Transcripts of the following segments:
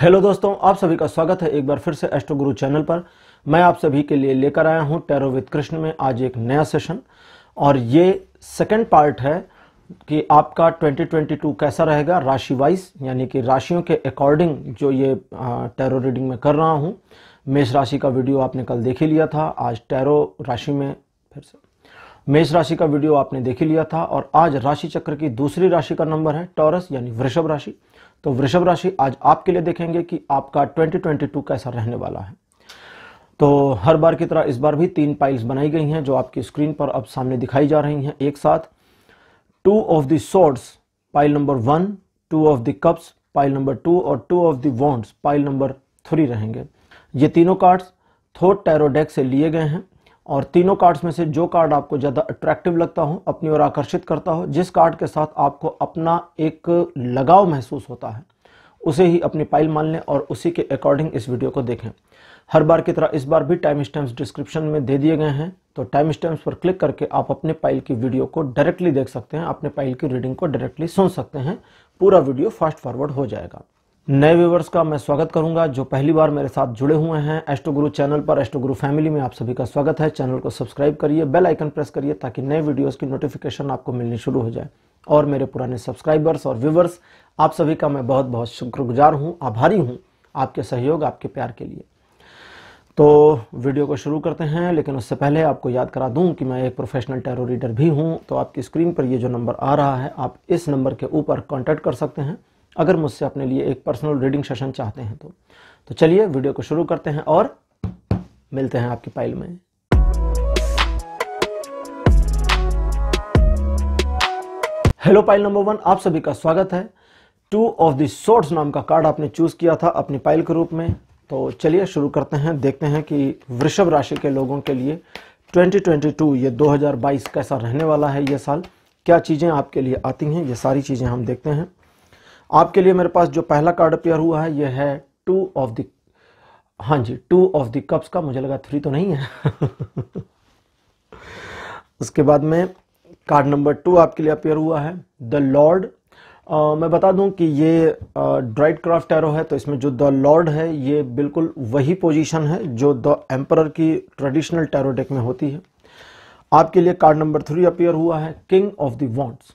Hello दोस्तों आप सभी का स्वागत है एक बार फिर से एस्ट्रो गुरु चैनल पर मैं आप सभी के लिए लेकर आया हूं टैरो विद कृष्ण में आज एक नया सेशन और ये सेकंड पार्ट है कि आपका 2022 कैसा रहेगा राशि वाइज यानी कि राशियों के अकॉर्डिंग जो ये टैरो रीडिंग में कर रहा हूँ मेष राशि का वीडियो आपने कल देख ही लिया था आज टैरो राशि में फिर से मेष राशि का वीडियो आपने देख ही लिया था और आज राशि चक्र की दूसरी राशि का नंबर है टॉरस यानी वृषभ राशि तो वृषभ राशि आज आपके लिए देखेंगे कि आपका 2022 कैसा रहने वाला है तो हर बार की तरह इस बार भी तीन पाइल्स बनाई गई हैं जो आपकी स्क्रीन पर अब सामने दिखाई जा रही हैं एक साथ two of the swords pile number one two of the cups pile number two और two of the wands pile number three रहेंगे ये तीनों कार्ड्स थोट टैरोडेक से लिए गए हैं और तीनों कार्ड्स में से जो कार्ड आपको ज़्यादा अट्रैक्टिव लगता हो अपनी ओर आकर्षित करता हो जिस कार्ड के साथ आपको अपना एक लगाव महसूस होता है उसे ही अपनी पाइल मान लें और उसी के अकॉर्डिंग इस वीडियो को देखें हर बार की तरह इस बार भी टाइम स्टैम्प्स डिस्क्रिप्शन में दे दिए गए हैं तो टाइम स्टैम्प्स पर क्लिक करके आप अपने पाइल की वीडियो को डायरेक्टली देख सकते हैं अपने पाइल की रीडिंग को डायरेक्टली सुन सकते हैं पूरा वीडियो फास्ट फॉरवर्ड हो जाएगा नए व्यूवर्स का मैं स्वागत करूंगा जो पहली बार मेरे साथ जुड़े हुए हैं एस्टो गुरु चैनल पर एस्टो गुरु फैमिली में आप सभी का स्वागत है चैनल को सब्सक्राइब करिए बेल आइकन प्रेस करिए ताकि नए वीडियोस की नोटिफिकेशन आपको मिलनी शुरू हो जाए और मेरे पुराने सब्सक्राइबर्स और व्यूवर्स आप सभी का मैं बहुत बहुत शुक्रगुजार हूँ आभारी हूँ आपके सहयोग आपके प्यार के लिए तो वीडियो को शुरू करते हैं लेकिन उससे पहले आपको याद करा दूं कि मैं एक प्रोफेशनल टेरो रीडर भी हूं तो आपकी स्क्रीन पर ये जो नंबर आ रहा है आप इस नंबर के ऊपर कांटेक्ट कर सकते हैं अगर मुझसे अपने लिए एक पर्सनल रीडिंग सेशन चाहते हैं तो तो चलिए वीडियो को शुरू करते हैं और मिलते हैं आपकी पाइल में हेलो पाइल नंबर वन आप सभी का स्वागत है टू ऑफ द सोर्ट्स नाम का कार्ड आपने चूज किया था अपनी पाइल के रूप में तो चलिए शुरू करते हैं देखते हैं कि वृषभ राशि के लोगों के लिए 2022 ये 2022 कैसा रहने वाला है ये साल क्या चीज़ें आपके लिए आती हैं ये सारी चीज़ें हम देखते हैं आपके लिए मेरे पास जो पहला कार्ड अपेयर हुआ है यह है टू ऑफ द हाँ जी टू ऑफ द कप्स का मुझे लगा थ्री तो नहीं है उसके बाद में कार्ड नंबर टू आपके लिए अपेयर हुआ है द लॉर्ड मैं बता दूं कि ये ड्राइड क्राफ्ट टैरो है तो इसमें जो द लॉर्ड है ये बिल्कुल वही पोजीशन है जो द एम्पर की ट्रेडिशनल टैरो डेक में होती है आपके लिए कार्ड नंबर थ्री अपेयर हुआ है king of the wands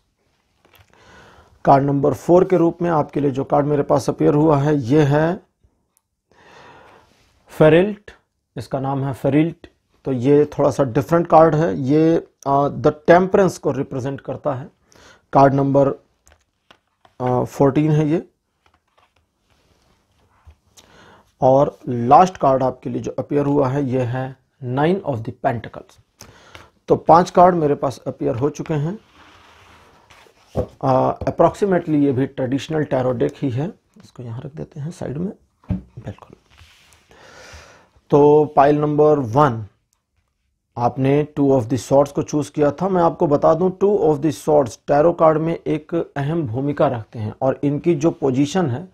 card number four के रूप में आपके लिए जो कार्ड मेरे पास अपेयर हुआ है ये है फेरिल्ट इसका नाम है फेरिल्ट तो ये थोड़ा सा डिफरेंट कार्ड है ये द टेम्परेंस को रिप्रेजेंट करता है कार्ड नंबर फोर्टीन है ये और लास्ट कार्ड आपके लिए जो अपेयर हुआ है ये है नाइन ऑफ द पेंटिकल्स तो पांच कार्ड मेरे पास अपेयर हो चुके हैं अप्रॉक्सीमेटली ये भी ट्रेडिशनल टैरो डेक ही है इसको यहाँ रख देते हैं साइड में बिल्कुल तो पाइल नंबर वन आपने टू ऑफ द शॉर्ट्स को चूज किया था मैं आपको बता दूं two of the swords tarot card में एक अहम भूमिका रखते हैं और इनकी जो पोजीशन है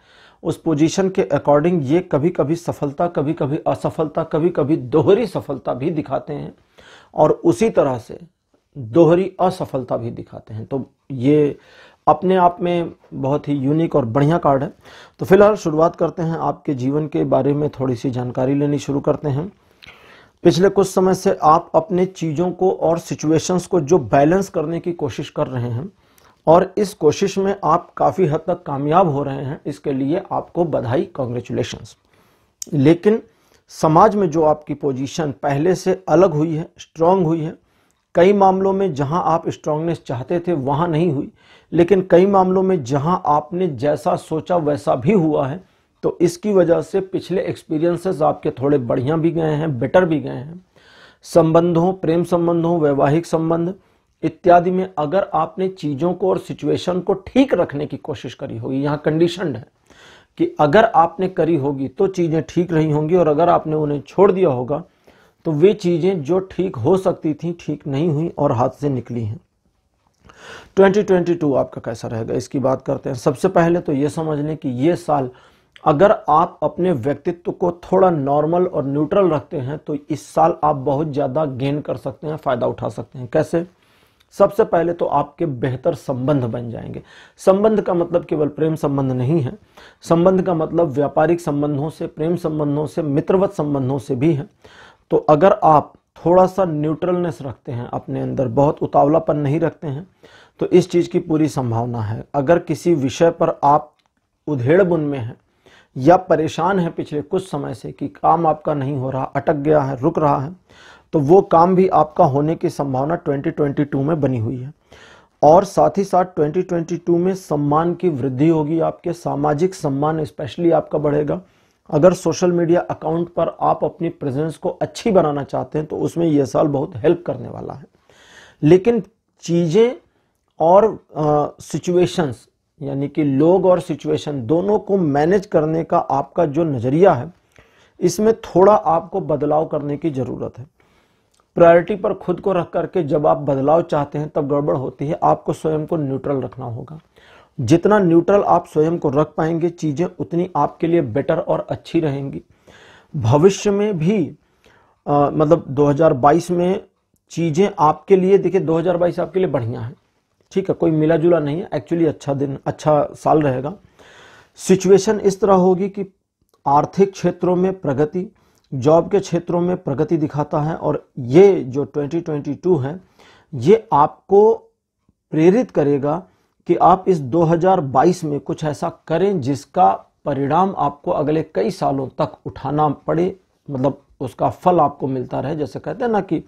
उस पोजीशन के अकॉर्डिंग ये कभी कभी सफलता कभी कभी असफलता कभी कभी दोहरी सफलता भी दिखाते हैं और उसी तरह से दोहरी असफलता भी दिखाते हैं तो ये अपने आप में बहुत ही यूनिक और बढ़िया कार्ड है तो फिलहाल शुरुआत करते हैं आपके जीवन के बारे में थोड़ी सी जानकारी लेनी शुरू करते हैं पिछले कुछ समय से आप अपने चीज़ों को और सिचुएशंस को जो बैलेंस करने की कोशिश कर रहे हैं और इस कोशिश में आप काफ़ी हद तक कामयाब हो रहे हैं इसके लिए आपको बधाई कॉन्ग्रेचुलेशंस लेकिन समाज में जो आपकी पोजीशन पहले से अलग हुई है स्ट्रांग हुई है कई मामलों में जहां आप स्ट्रांगनेस चाहते थे वहां नहीं हुई लेकिन कई मामलों में जहां आपने जैसा सोचा वैसा भी हुआ है तो इसकी वजह से पिछले एक्सपीरियंसेस आपके थोड़े बढ़िया भी गए हैं बेटर भी गए हैं संबंधों प्रेम संबंधों वैवाहिक संबंध इत्यादि में अगर आपने चीज़ों को और सिचुएशन को ठीक रखने की कोशिश करी होगी यहाँ कंडीशन है कि अगर आपने करी होगी तो चीज़ें ठीक रही होंगी और अगर आपने उन्हें छोड़ दिया होगा तो वे चीज़ें जो ठीक हो सकती थी ठीक नहीं हुई और हाथ से निकली हैं 2022 आपका कैसा रहेगा इसकी बात करते हैं सबसे पहले तो यह समझ लें कि ये साल अगर आप अपने व्यक्तित्व को थोड़ा नॉर्मल और न्यूट्रल रखते हैं तो इस साल आप बहुत ज़्यादा गेन कर सकते हैं फ़ायदा उठा सकते हैं कैसे सबसे पहले तो आपके बेहतर संबंध बन जाएंगे संबंध का मतलब केवल प्रेम संबंध नहीं है संबंध का मतलब व्यापारिक संबंधों से प्रेम संबंधों से मित्रवत संबंधों से भी है तो अगर आप थोड़ा सा न्यूट्रलनेस रखते हैं अपने अंदर बहुत उतावलापन नहीं रखते हैं तो इस चीज़ की पूरी संभावना है अगर किसी विषय पर आप उधेड़ बुन में हैं या परेशान हैं पिछले कुछ समय से कि काम आपका नहीं हो रहा अटक गया है रुक रहा है तो वो काम भी आपका होने की संभावना 2022 में बनी हुई है और साथ ही साथ 2022 में सम्मान की वृद्धि होगी आपके सामाजिक सम्मान स्पेशली आपका बढ़ेगा अगर सोशल मीडिया अकाउंट पर आप अपनी प्रेजेंस को अच्छी बनाना चाहते हैं तो उसमें यह साल बहुत हेल्प करने वाला है लेकिन चीज़ें और सिचुएशंस यानी कि लोग और सिचुएशन दोनों को मैनेज करने का आपका जो नज़रिया है इसमें थोड़ा आपको बदलाव करने की ज़रूरत है प्रायोरिटी पर खुद को रख करके जब आप बदलाव चाहते हैं तब गड़बड़ होती है आपको स्वयं को न्यूट्रल रखना होगा जितना न्यूट्रल आप स्वयं को रख पाएंगे चीज़ें उतनी आपके लिए बेटर और अच्छी रहेंगी भविष्य में भी आ, मतलब 2022 में चीज़ें आपके लिए देखिए 2022 आपके लिए बढ़िया है ठीक है कोई मिला जुला नहीं है एक्चुअली अच्छा दिन अच्छा साल रहेगा सिचुएशन इस तरह होगी कि आर्थिक क्षेत्रों में प्रगति जॉब के क्षेत्रों में प्रगति दिखाता है और ये जो 2022 है ये आपको प्रेरित करेगा कि आप इस 2022 में कुछ ऐसा करें जिसका परिणाम आपको अगले कई सालों तक उठाना पड़े मतलब उसका फल आपको मिलता रहे जैसे कहते हैं ना कि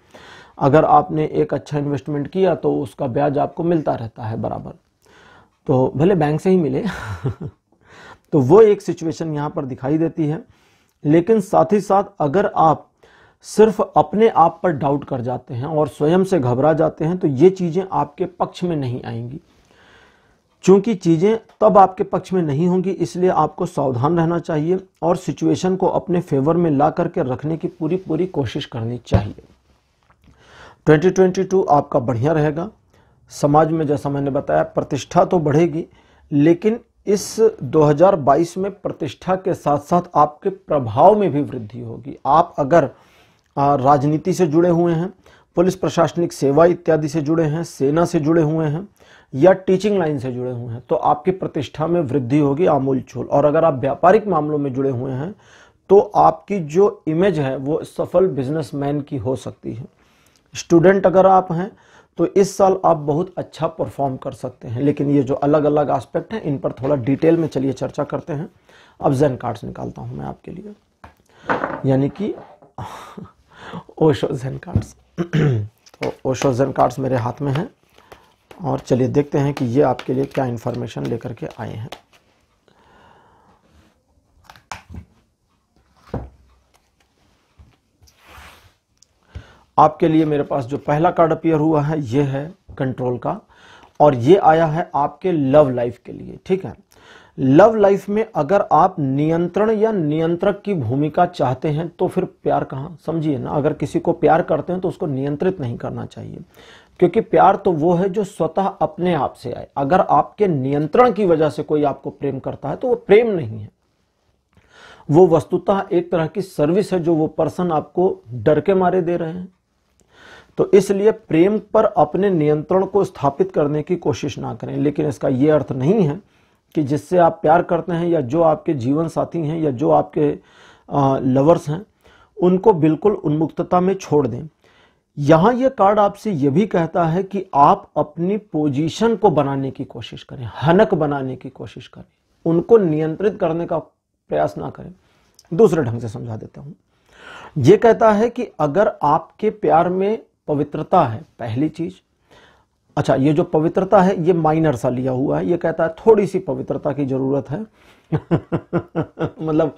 अगर आपने एक अच्छा इन्वेस्टमेंट किया तो उसका ब्याज आपको मिलता रहता है बराबर तो भले बैंक से ही मिले तो वो एक सिचुएशन यहाँ पर दिखाई देती है लेकिन साथ ही साथ अगर आप सिर्फ अपने आप पर डाउट कर जाते हैं और स्वयं से घबरा जाते हैं तो ये चीज़ें आपके पक्ष में नहीं आएंगी चूंकि चीज़ें तब आपके पक्ष में नहीं होंगी इसलिए आपको सावधान रहना चाहिए और सिचुएशन को अपने फेवर में ला करके रखने की पूरी पूरी कोशिश करनी चाहिए 2022 आपका बढ़िया रहेगा समाज में जैसा मैंने बताया प्रतिष्ठा तो बढ़ेगी लेकिन इस 2022 में प्रतिष्ठा के साथ साथ आपके प्रभाव में भी वृद्धि होगी आप अगर राजनीति से जुड़े हुए हैं पुलिस प्रशासनिक सेवा इत्यादि से जुड़े हैं सेना से जुड़े हुए हैं या टीचिंग लाइन से जुड़े हुए हैं तो आपकी प्रतिष्ठा में वृद्धि होगी आमूल आमूलचूल और अगर आप व्यापारिक मामलों में जुड़े हुए हैं तो आपकी जो इमेज है वो सफल बिजनेसमैन की हो सकती है स्टूडेंट अगर आप हैं तो इस साल आप बहुत अच्छा परफॉर्म कर सकते हैं लेकिन ये जो अलग अलग आस्पेक्ट हैं इन पर थोड़ा डिटेल में चलिए चर्चा करते हैं अब जैन कार्ड्स निकालता हूँ मैं आपके लिए यानी कि ओशो जैन कार्ड्स तो ओशो जैन कार्ड्स मेरे हाथ में हैं और चलिए देखते हैं कि ये आपके लिए क्या इन्फॉर्मेशन लेकर के आए हैं आपके लिए मेरे पास जो पहला कार्ड अपियर हुआ है ये है कंट्रोल का और ये आया है आपके लव लाइफ के लिए ठीक है लव लाइफ में अगर आप नियंत्रण या नियंत्रक की भूमिका चाहते हैं तो फिर प्यार कहाँ समझिए ना अगर किसी को प्यार करते हैं तो उसको नियंत्रित नहीं करना चाहिए क्योंकि प्यार तो वो है जो स्वतः अपने आप से आए अगर आपके नियंत्रण की वजह से कोई आपको प्रेम करता है तो वो प्रेम नहीं है वो वस्तुतः एक तरह की सर्विस है जो वो पर्सन आपको डर के मारे दे रहे हैं तो इसलिए प्रेम पर अपने नियंत्रण को स्थापित करने की कोशिश ना करें लेकिन इसका ये अर्थ नहीं है कि जिससे आप प्यार करते हैं या जो आपके जीवन साथी हैं या जो आपके लवर्स हैं उनको बिल्कुल उन्मुक्तता में छोड़ दें यहां यह कार्ड आपसे यह भी कहता है कि आप अपनी पोजीशन को बनाने की कोशिश करें हनक बनाने की कोशिश करें उनको नियंत्रित करने का प्रयास ना करें दूसरे ढंग से समझा देता हूं यह कहता है कि अगर आपके प्यार में पवित्रता है पहली चीज अच्छा ये जो पवित्रता है ये माइनर सा लिया हुआ है ये कहता है थोड़ी सी पवित्रता की जरूरत है मतलब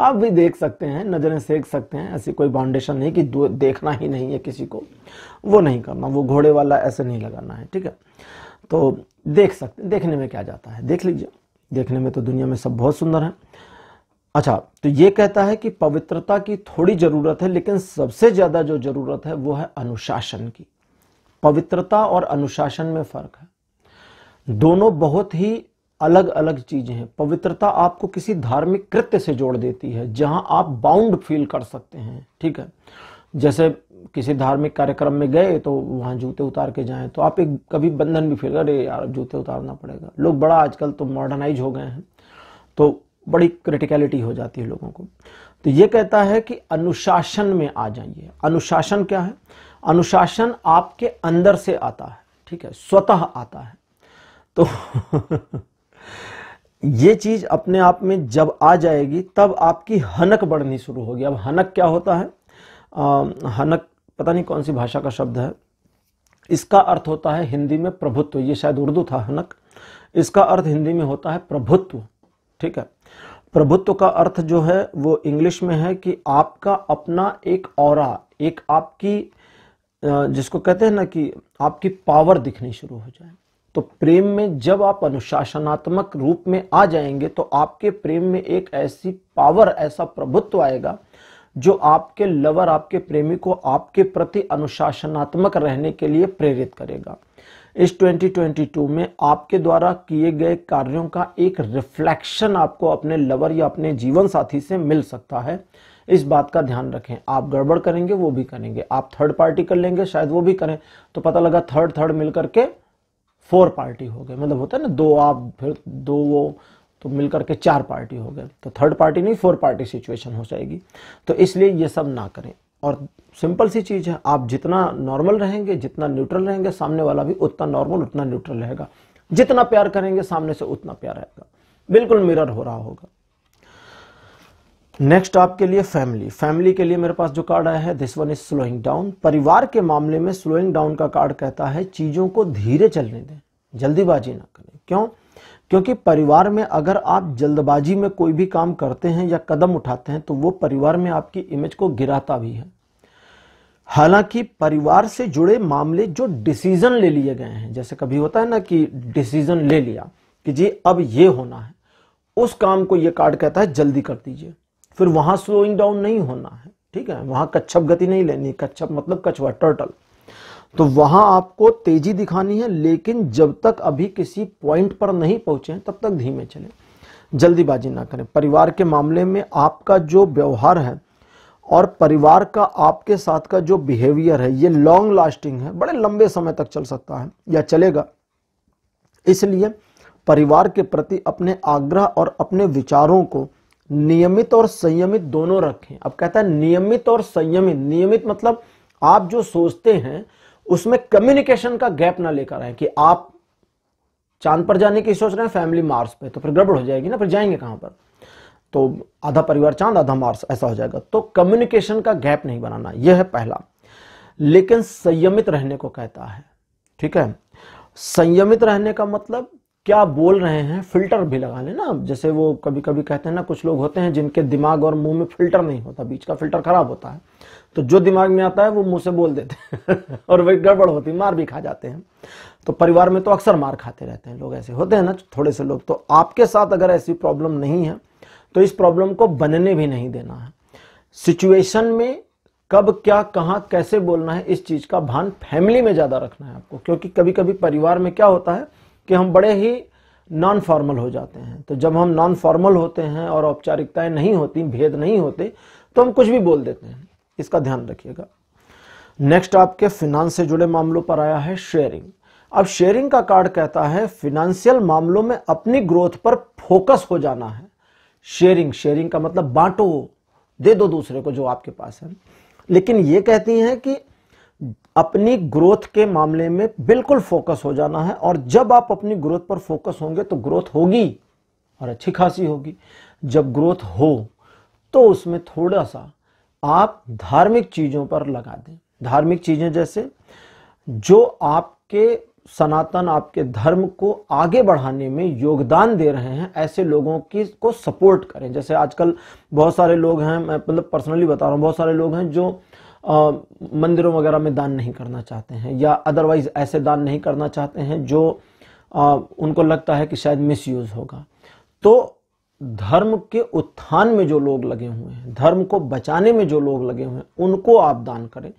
आप भी देख सकते हैं नज़रें सेक सकते हैं ऐसी कोई बाउंडेशन नहीं कि देखना ही नहीं है किसी को वो नहीं करना वो घोड़े वाला ऐसे नहीं लगाना है ठीक है तो देख सकते देखने में क्या जाता है देख लीजिए देखने में तो दुनिया में सब बहुत सुंदर है अच्छा तो ये कहता है कि पवित्रता की थोड़ी ज़रूरत है लेकिन सबसे ज़्यादा जो ज़रूरत है वो है अनुशासन की पवित्रता और अनुशासन में फ़र्क है दोनों बहुत ही अलग अलग चीजें हैं पवित्रता आपको किसी धार्मिक कृत्य से जोड़ देती है जहां आप बाउंड फील कर सकते हैं ठीक है जैसे किसी धार्मिक कार्यक्रम में गए तो वहां जूते उतार के जाएं तो आप एक कभी बंधन भी फील अरे यार जूते उतारना पड़ेगा लोग बड़ा आजकल तो मॉडर्नाइज हो गए हैं तो बड़ी क्रिटिकलिटी हो जाती है लोगों को तो ये कहता है कि अनुशासन में आ जाइए अनुशासन क्या है अनुशासन आपके अंदर से आता है ठीक है स्वतः आता है तो ये चीज अपने आप में जब आ जाएगी तब आपकी हनक बढ़नी शुरू होगी अब हनक क्या होता है आ, हनक पता नहीं कौन सी भाषा का शब्द है इसका अर्थ होता है हिंदी में प्रभुत्व ये शायद उर्दू था हनक इसका अर्थ हिंदी में होता है प्रभुत्व ठीक है प्रभुत्व का अर्थ जो है वो इंग्लिश में है कि आपका अपना एक और एक आपकी जिसको कहते हैं ना कि आपकी पावर दिखनी शुरू हो जाए तो प्रेम में जब आप अनुशासनात्मक रूप में आ जाएंगे तो आपके प्रेम में एक ऐसी पावर ऐसा प्रभुत्व आएगा जो आपके लवर आपके प्रेमी को आपके प्रति अनुशासनात्मक रहने के लिए प्रेरित करेगा इस 2022 में आपके द्वारा किए गए कार्यों का एक रिफ्लेक्शन आपको अपने लवर या अपने जीवन साथी से मिल सकता है इस बात का ध्यान रखें आप गड़बड़ करेंगे वो भी करेंगे आप थर्ड पार्टी कर लेंगे शायद वो भी करें तो पता लगा थर्ड थर्ड मिलकर के फोर पार्टी हो गए मतलब होता है ना दो आप फिर दो वो तो मिलकर के चार पार्टी हो गए तो थर्ड पार्टी नहीं फोर पार्टी सिचुएशन हो जाएगी तो इसलिए ये सब ना करें और सिंपल सी चीज़ है आप जितना नॉर्मल रहेंगे जितना न्यूट्रल रहेंगे सामने वाला भी उतना नॉर्मल उतना न्यूट्रल रहेगा जितना प्यार करेंगे सामने से उतना प्यार रहेगा बिल्कुल मिरर हो रहा होगा नेक्स्ट आपके लिए फैमिली फैमिली के लिए मेरे पास जो कार्ड आया है this one is slowing down परिवार के मामले में स्लोइंग डाउन का कार्ड कहता है चीजों को धीरे चलने दें जल्दीबाजी ना करें क्यों क्योंकि परिवार में अगर आप जल्दबाजी में कोई भी काम करते हैं या कदम उठाते हैं तो वो परिवार में आपकी इमेज को गिराता भी है हालांकि परिवार से जुड़े मामले जो डिसीजन ले लिए गए हैं जैसे कभी होता है ना कि डिसीजन ले लिया कि जी अब ये होना है उस काम को ये कार्ड कहता है जल्दी कर दीजिए फिर वहां स्लोइंग डाउन नहीं होना है ठीक है वहां कच्छप गति नहीं लेनी कच्छप मतलब कछुआ टर्टल तो वहां आपको तेजी दिखानी है लेकिन जब तक अभी किसी पॉइंट पर नहीं पहुंचे तब तक धीमे चले जल्दीबाजी ना करें परिवार के मामले में आपका जो व्यवहार है और परिवार का आपके साथ का जो बिहेवियर है ये लॉन्ग लास्टिंग है बड़े लंबे समय तक चल सकता है या चलेगा इसलिए परिवार के प्रति अपने आग्रह और अपने विचारों को नियमित और संयमित दोनों रखें अब कहता है नियमित और संयमित नियमित मतलब आप जो सोचते हैं उसमें कम्युनिकेशन का गैप ना लेकर आए कि आप चांद पर जाने की सोच रहे हैं फैमिली मार्स पे तो फिर गड़बड़ हो जाएगी ना फिर जाएंगे कहां पर तो आधा परिवार चांद आधा मार्स ऐसा हो जाएगा तो कम्युनिकेशन का गैप नहीं बनाना यह है पहला लेकिन संयमित रहने को कहता है ठीक है संयमित रहने का मतलब क्या बोल रहे हैं फिल्टर भी लगा लेना जैसे वो कभी कभी कहते हैं ना कुछ लोग होते हैं जिनके दिमाग और मुंह में फिल्टर नहीं होता बीच का फिल्टर खराब होता है तो जो दिमाग में आता है वो मुंह से बोल देते हैं और वही गड़बड़ होती है मार भी खा जाते हैं तो परिवार में तो अक्सर मार खाते रहते हैं लोग ऐसे होते हैं ना थोड़े से लोग तो आपके साथ अगर ऐसी प्रॉब्लम नहीं है तो इस प्रॉब्लम को बनने भी नहीं देना है सिचुएशन में कब क्या कहाँ कैसे बोलना है इस चीज का भान फैमिली में ज्यादा रखना है आपको क्योंकि कभी कभी परिवार में क्या होता है कि हम बड़े ही नॉन फॉर्मल हो जाते हैं तो जब हम नॉन फॉर्मल होते हैं और औपचारिकताएं नहीं होती भेद नहीं होते तो हम कुछ भी बोल देते हैं इसका ध्यान रखिएगा नेक्स्ट आपके फिनांस से जुड़े मामलों पर आया है शेयरिंग अब शेयरिंग का कार्ड कहता है फिनेंशियल मामलों में अपनी ग्रोथ पर फोकस हो जाना है शेयरिंग शेयरिंग का मतलब बांटो दे दो दूसरे को जो आपके पास है लेकिन ये कहती हैं कि अपनी ग्रोथ के मामले में बिल्कुल फोकस हो जाना है और जब आप अपनी ग्रोथ पर फोकस होंगे तो ग्रोथ होगी और अच्छी खासी होगी जब ग्रोथ हो तो उसमें थोड़ा सा आप धार्मिक चीज़ों पर लगा दें धार्मिक चीज़ें जैसे जो आपके सनातन आपके धर्म को आगे बढ़ाने में योगदान दे रहे हैं ऐसे लोगों की को सपोर्ट करें जैसे आजकल बहुत सारे लोग हैं मैं मतलब पर्सनली बता रहा हूँ बहुत सारे लोग हैं जो मंदिरों वगैरह में दान नहीं करना चाहते हैं या अदरवाइज ऐसे दान नहीं करना चाहते हैं जो आ, उनको लगता है कि शायद मिसयूज होगा तो धर्म के उत्थान में जो लोग लगे हुए हैं धर्म को बचाने में जो लोग लगे हुए हैं उनको आप दान करें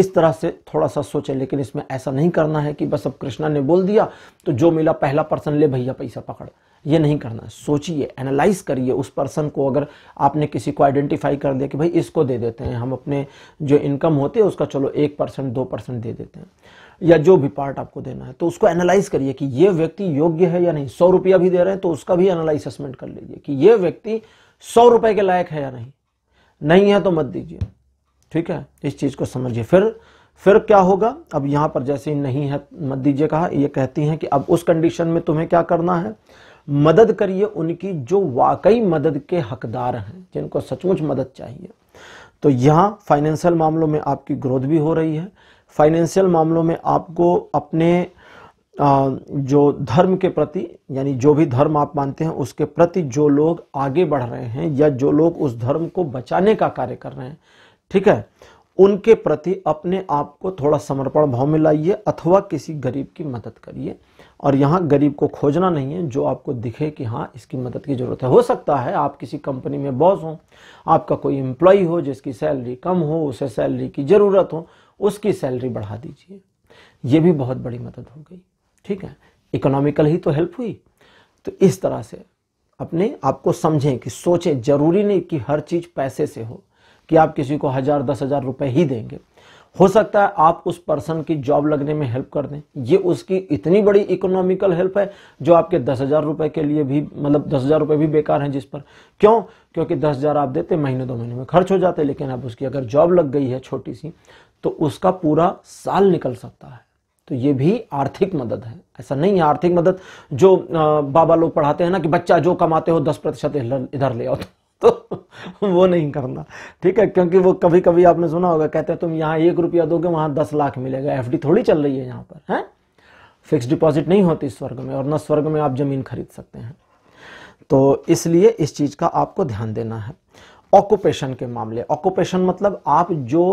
इस तरह से थोड़ा सा सोचें लेकिन इसमें ऐसा नहीं करना है कि बस अब कृष्णा ने बोल दिया तो जो मिला पहला पर्सन ले भैया पैसा पकड़ ये नहीं करना सोचिए एनालाइज करिए उस पर्सन को अगर आपने किसी को आइडेंटिफाई कर दिया कि भाई इसको दे देते हैं हम अपने जो इनकम होते हैं उसका चलो एक परसेंट दो परसेंट दे देते हैं या जो भी पार्ट आपको देना है तो उसको एनालाइज करिए कि ये व्यक्ति योग्य है या नहीं सौ रुपया भी दे रहे हैं तो उसका भी एनालाइज कर लीजिए कि ये व्यक्ति सौ रुपए के लायक है या नहीं नहीं है तो मत दीजिए ठीक है इस चीज़ को समझिए फिर फिर क्या होगा अब यहां पर जैसे नहीं है मत दीजिए कहा ये कहती हैं कि अब उस कंडीशन में तुम्हें क्या करना है मदद करिए उनकी जो वाकई मदद के हकदार हैं जिनको सचमुच मदद चाहिए तो यहाँ फाइनेंशियल मामलों में आपकी ग्रोथ भी हो रही है फाइनेंशियल मामलों में आपको अपने जो धर्म के प्रति यानी जो भी धर्म आप मानते हैं उसके प्रति जो लोग आगे बढ़ रहे हैं या जो लोग उस धर्म को बचाने का कार्य कर रहे हैं ठीक है उनके प्रति अपने आप को थोड़ा समर्पण भाव में लाइए अथवा किसी गरीब की मदद करिए और यहाँ गरीब को खोजना नहीं है जो आपको दिखे कि हाँ इसकी मदद की ज़रूरत है हो सकता है आप किसी कंपनी में बॉस हो आपका कोई एम्प्लॉय हो जिसकी सैलरी कम हो उसे सैलरी की ज़रूरत हो उसकी सैलरी बढ़ा दीजिए ये भी बहुत बड़ी मदद हो गई ठीक है इकोनॉमिकल ही तो हेल्प हुई तो इस तरह से अपने आप को समझें कि सोचें जरूरी नहीं कि हर चीज़ पैसे से हो कि आप किसी को हज़ार दस हज़ार रुपए ही देंगे हो सकता है आप उस पर्सन की जॉब लगने में हेल्प कर दें ये उसकी इतनी बड़ी इकोनॉमिकल हेल्प है जो आपके दस हज़ार रुपए के लिए भी मतलब दस हज़ार रुपए भी बेकार हैं जिस पर क्यों क्योंकि दस हज़ार आप देते महीने दो महीने में खर्च हो जाते लेकिन अब उसकी अगर जॉब लग गई है छोटी सी तो उसका पूरा साल निकल सकता है तो ये भी आर्थिक मदद है ऐसा नहीं है आर्थिक मदद जो बाबा लोग पढ़ाते हैं ना कि बच्चा जो कमाते हो दस प्रतिशत इधर ले आओ तो। तो वो नहीं करना ठीक है क्योंकि वो कभी कभी आपने सुना होगा कहते हैं तुम यहाँ एक रुपया दोगे वहां दस लाख मिलेगा एफ थोड़ी चल रही है यहाँ पर है फिक्स डिपॉजिट नहीं होती स्वर्ग में और न स्वर्ग में आप जमीन खरीद सकते हैं तो इसलिए इस चीज़ का आपको ध्यान देना है ऑक्यूपेशन के मामले ऑक्यूपेशन मतलब आप जो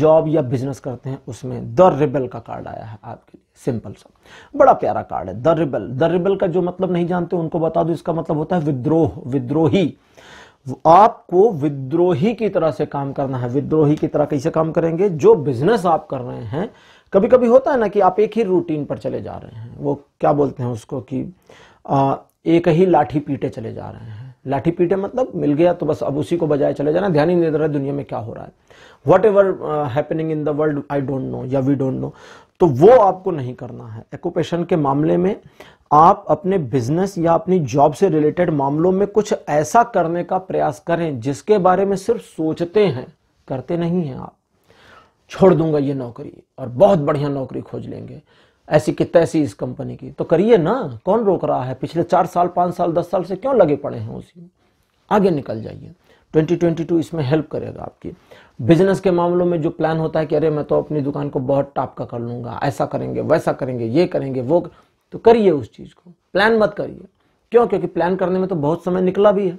जॉब या बिजनेस करते हैं उसमें द रिबल का कार्ड आया है आपके लिए सिंपल सा बड़ा प्यारा कार्ड है द रिबल द रिबल का जो मतलब नहीं जानते उनको बता दो इसका मतलब होता है विद्रोह विद्रोही आपको विद्रोही की तरह से काम करना है विद्रोही की तरह कैसे काम करेंगे जो बिजनेस आप कर रहे हैं कभी कभी होता है ना कि आप एक ही रूटीन पर चले जा रहे हैं वो क्या बोलते हैं उसको कि आ, एक ही लाठी पीटे चले जा रहे हैं लाठी पीटे मतलब मिल गया तो बस अब उसी को बजाय चले जाना ध्यान ही नहीं दे रहा दुनिया में क्या हो रहा है whatever happening in the world I don't know या वी डोंट नो तो वो आपको नहीं करना है एकोपेशन के मामले में आप अपने बिजनेस या अपनी जॉब से रिलेटेड मामलों में कुछ ऐसा करने का प्रयास करें जिसके बारे में सिर्फ सोचते हैं करते नहीं हैं आप छोड़ दूंगा ये नौकरी और बहुत बढ़िया नौकरी खोज लेंगे ऐसी कि तैसी इस कंपनी की तो करिए ना कौन रोक रहा है पिछले चार साल पांच साल दस साल से क्यों लगे पड़े हैं उसी में आगे निकल जाइए 2022 इसमें हेल्प करेगा आपकी बिजनेस के मामलों में जो प्लान होता है कि अरे मैं तो अपनी दुकान को बहुत टाप का कर लूंगा ऐसा करेंगे वैसा करेंगे ये करेंगे वो तो करिए उस चीज़ को प्लान मत करिए क्यों क्योंकि प्लान करने में तो बहुत समय निकला भी है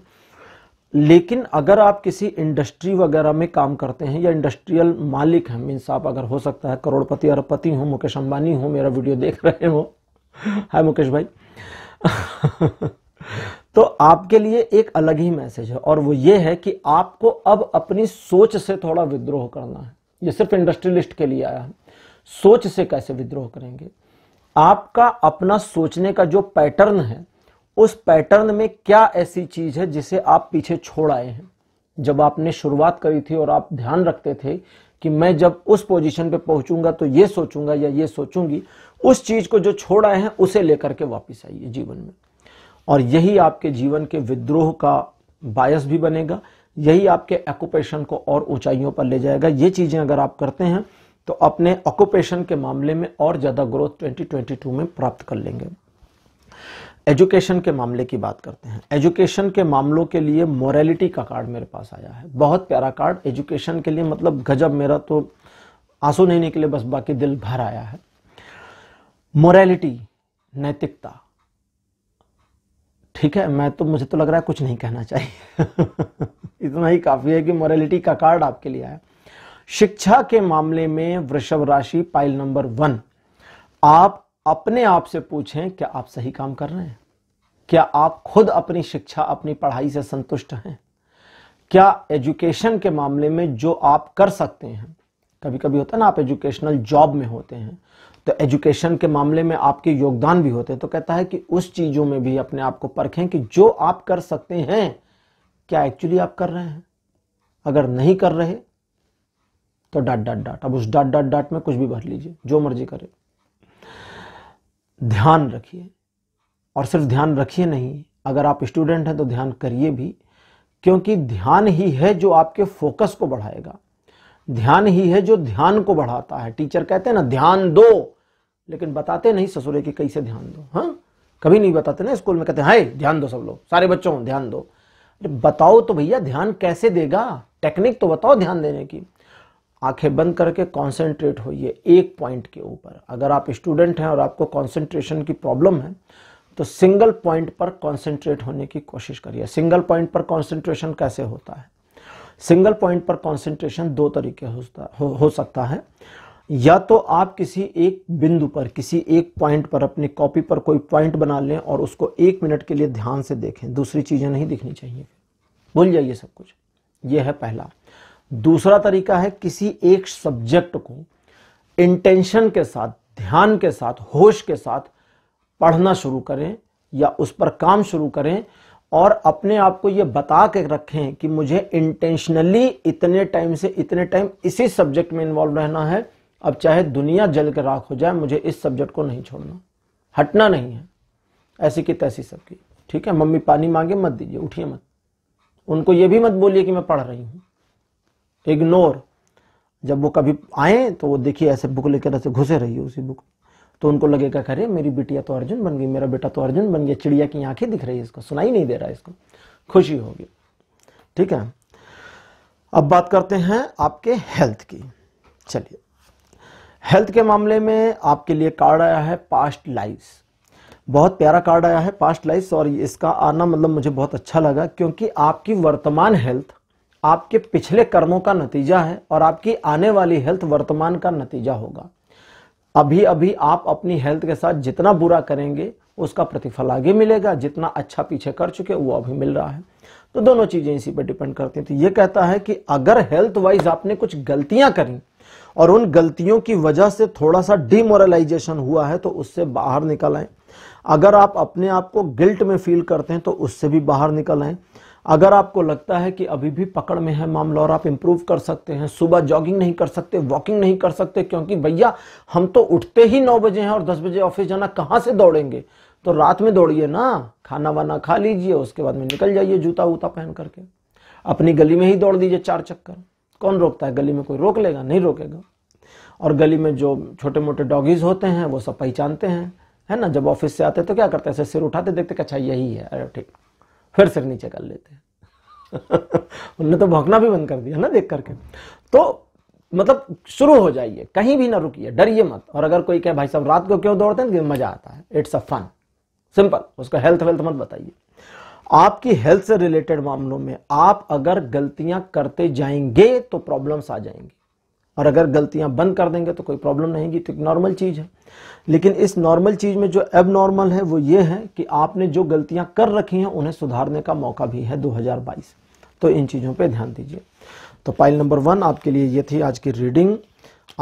लेकिन अगर आप किसी इंडस्ट्री वगैरह में काम करते हैं या इंडस्ट्रियल मालिक हैं मीन्स आप अगर हो सकता है करोड़पति अरबपति हो मुकेश अंबानी हो मेरा वीडियो देख रहे हो हाय मुकेश भाई तो आपके लिए एक अलग ही मैसेज है और वो ये है कि आपको अब अपनी सोच से थोड़ा विद्रोह करना है ये सिर्फ इंडस्ट्रियलिस्ट के लिए आया है सोच से कैसे विद्रोह करेंगे आपका अपना सोचने का जो पैटर्न है उस पैटर्न में क्या ऐसी चीज है जिसे आप पीछे छोड़ आए हैं जब आपने शुरुआत करी थी और आप ध्यान रखते थे कि मैं जब उस पोजीशन पे पहुंचूंगा तो ये सोचूंगा या ये सोचूंगी उस चीज को जो छोड़ आए हैं उसे लेकर के वापस आइए जीवन में और यही आपके जीवन के विद्रोह का बायस भी बनेगा यही आपके एक्यूपेशन को और ऊंचाइयों पर ले जाएगा ये चीजें अगर आप करते हैं तो अपने ऑक्यूपेशन के मामले में और ज़्यादा ग्रोथ 2022 में प्राप्त कर लेंगे एजुकेशन के मामले की बात करते हैं एजुकेशन के मामलों के लिए मोरालिटी का कार्ड मेरे पास आया है बहुत प्यारा कार्ड एजुकेशन के लिए मतलब गजब मेरा तो आंसू नहीं निकले बस बाकी दिल भर आया है मोरालिटी नैतिकता ठीक है मैं तो मुझे तो लग रहा है कुछ नहीं कहना चाहिए इतना ही काफ़ी है कि मोरालिटी का कार्ड आपके लिए आया शिक्षा के मामले में वृषभ राशि पाइल नंबर वन आप अपने आप से पूछें क्या आप सही काम कर रहे हैं क्या आप खुद अपनी शिक्षा अपनी पढ़ाई से संतुष्ट हैं क्या एजुकेशन के मामले में जो आप कर सकते हैं कभी कभी होता है ना आप एजुकेशनल जॉब में होते हैं तो एजुकेशन के मामले में आपके योगदान भी होते हैं तो कहता है कि उस चीजों में भी अपने आप को परखें कि जो आप कर सकते हैं क्या एक्चुअली आप कर रहे हैं अगर नहीं कर रहे तो डॉट डॉट डॉट अब उस डॉट डॉट डॉट में कुछ भी भर लीजिए जो मर्जी करे ध्यान रखिए और सिर्फ ध्यान रखिए नहीं अगर आप स्टूडेंट हैं तो ध्यान करिए भी क्योंकि ध्यान ही है जो आपके फोकस को बढ़ाएगा ध्यान ही है जो ध्यान को बढ़ाता है टीचर कहते हैं ना ध्यान दो लेकिन बताते नहीं ससुरे की कैसे ध्यान दो हाँ कभी नहीं बताते ना स्कूल में कहते हैं हाय ध्यान दो सब लोग सारे बच्चों ध्यान दो अरे बताओ तो भैया ध्यान कैसे देगा टेक्निक तो बताओ ध्यान देने की आंखें बंद करके कंसंट्रेट होइए एक पॉइंट के ऊपर अगर आप स्टूडेंट हैं और आपको कंसंट्रेशन की प्रॉब्लम है तो सिंगल पॉइंट पर कंसंट्रेट होने की कोशिश करिए सिंगल पॉइंट पर कंसंट्रेशन कैसे होता है सिंगल पॉइंट पर कंसंट्रेशन दो तरीके होता हो, हो सकता है या तो आप किसी एक बिंदु पर किसी एक पॉइंट पर अपनी कॉपी पर कोई पॉइंट बना लें और उसको एक मिनट के लिए ध्यान से देखें दूसरी चीज़ें नहीं दिखनी चाहिए भूल जाइए सब कुछ ये है पहला दूसरा तरीका है किसी एक सब्जेक्ट को इंटेंशन के साथ ध्यान के साथ होश के साथ पढ़ना शुरू करें या उस पर काम शुरू करें और अपने आप को यह बता के रखें कि मुझे इंटेंशनली इतने टाइम से इतने टाइम इसी सब्जेक्ट में इन्वॉल्व रहना है अब चाहे दुनिया जल के राख हो जाए मुझे इस सब्जेक्ट को नहीं छोड़ना हटना नहीं है ऐसी की तैसी सबकी ठीक है मम्मी पानी मांगे मत दीजिए उठिए मत उनको ये भी मत बोलिए कि मैं पढ़ रही हूं इग्नोर जब वो कभी आए तो वो देखिए ऐसे बुक लेकर ऐसे घुसे रही है उसी बुक तो उनको लगेगा खरे मेरी बिटिया तो अर्जुन बन गई मेरा बेटा तो अर्जुन बन गया चिड़िया की आंखें दिख रही है इसको सुनाई नहीं दे रहा है इसको खुशी होगी ठीक है अब बात करते हैं आपके हेल्थ की चलिए हेल्थ के मामले में आपके लिए कार्ड आया है पास्ट लाइफ बहुत प्यारा कार्ड आया है पास्ट लाइफ और इसका आना मतलब मुझे बहुत अच्छा लगा क्योंकि आपकी वर्तमान हेल्थ आपके पिछले कर्मों का नतीजा है और आपकी आने वाली हेल्थ वर्तमान का नतीजा होगा अभी अभी आप अपनी हेल्थ के साथ जितना बुरा करेंगे उसका प्रतिफल आगे मिलेगा जितना अच्छा पीछे कर चुके वो अभी मिल रहा है तो दोनों चीजें इसी पर डिपेंड करती हैं तो ये कहता है कि अगर हेल्थ वाइज आपने कुछ गलतियां करी और उन गलतियों की वजह से थोड़ा सा डिमोरलाइजेशन हुआ है तो उससे बाहर निकल आए अगर आप अपने आप को गिल्ट में फील करते हैं तो उससे भी बाहर निकल आए अगर आपको लगता है कि अभी भी पकड़ में है मामला और आप इम्प्रूव कर सकते हैं सुबह जॉगिंग नहीं कर सकते वॉकिंग नहीं कर सकते क्योंकि भैया हम तो उठते ही नौ बजे हैं और दस बजे ऑफिस जाना कहाँ से दौड़ेंगे तो रात में दौड़िए ना खाना वाना खा लीजिए उसके बाद में निकल जाइए जूता वूता पहन करके अपनी गली में ही दौड़ दीजिए चार चक्कर कौन रोकता है गली में कोई रोक लेगा नहीं रोकेगा और गली में जो छोटे मोटे डॉगीज होते हैं वो सब पहचानते हैं है ना जब ऑफिस से आते तो क्या करते हैं सिर उठाते देखते अच्छा यही है अरे ठीक फिर सिर नीचे कर लेते हैं उनने तो भौंकना भी बंद कर दिया ना देख करके तो मतलब शुरू हो जाइए कहीं भी ना रुकिए डरिए मत और अगर कोई कहे भाई साहब रात को क्यों दौड़ते हैं तो मजा आता है इट्स अ फन सिंपल उसका हेल्थ वेल्थ मत बताइए आपकी हेल्थ से रिलेटेड मामलों में आप अगर गलतियां करते जाएंगे तो प्रॉब्लम्स आ जाएंगी और अगर गलतियां बंद कर देंगे तो कोई प्रॉब्लम नहीं तो एक नॉर्मल चीज है लेकिन इस नॉर्मल चीज में जो एब नॉर्मल है वो ये है कि आपने जो गलतियां कर रखी हैं उन्हें सुधारने का मौका भी है 2022 तो इन चीज़ों पे ध्यान दीजिए तो पाइल नंबर वन आपके लिए ये थी आज की रीडिंग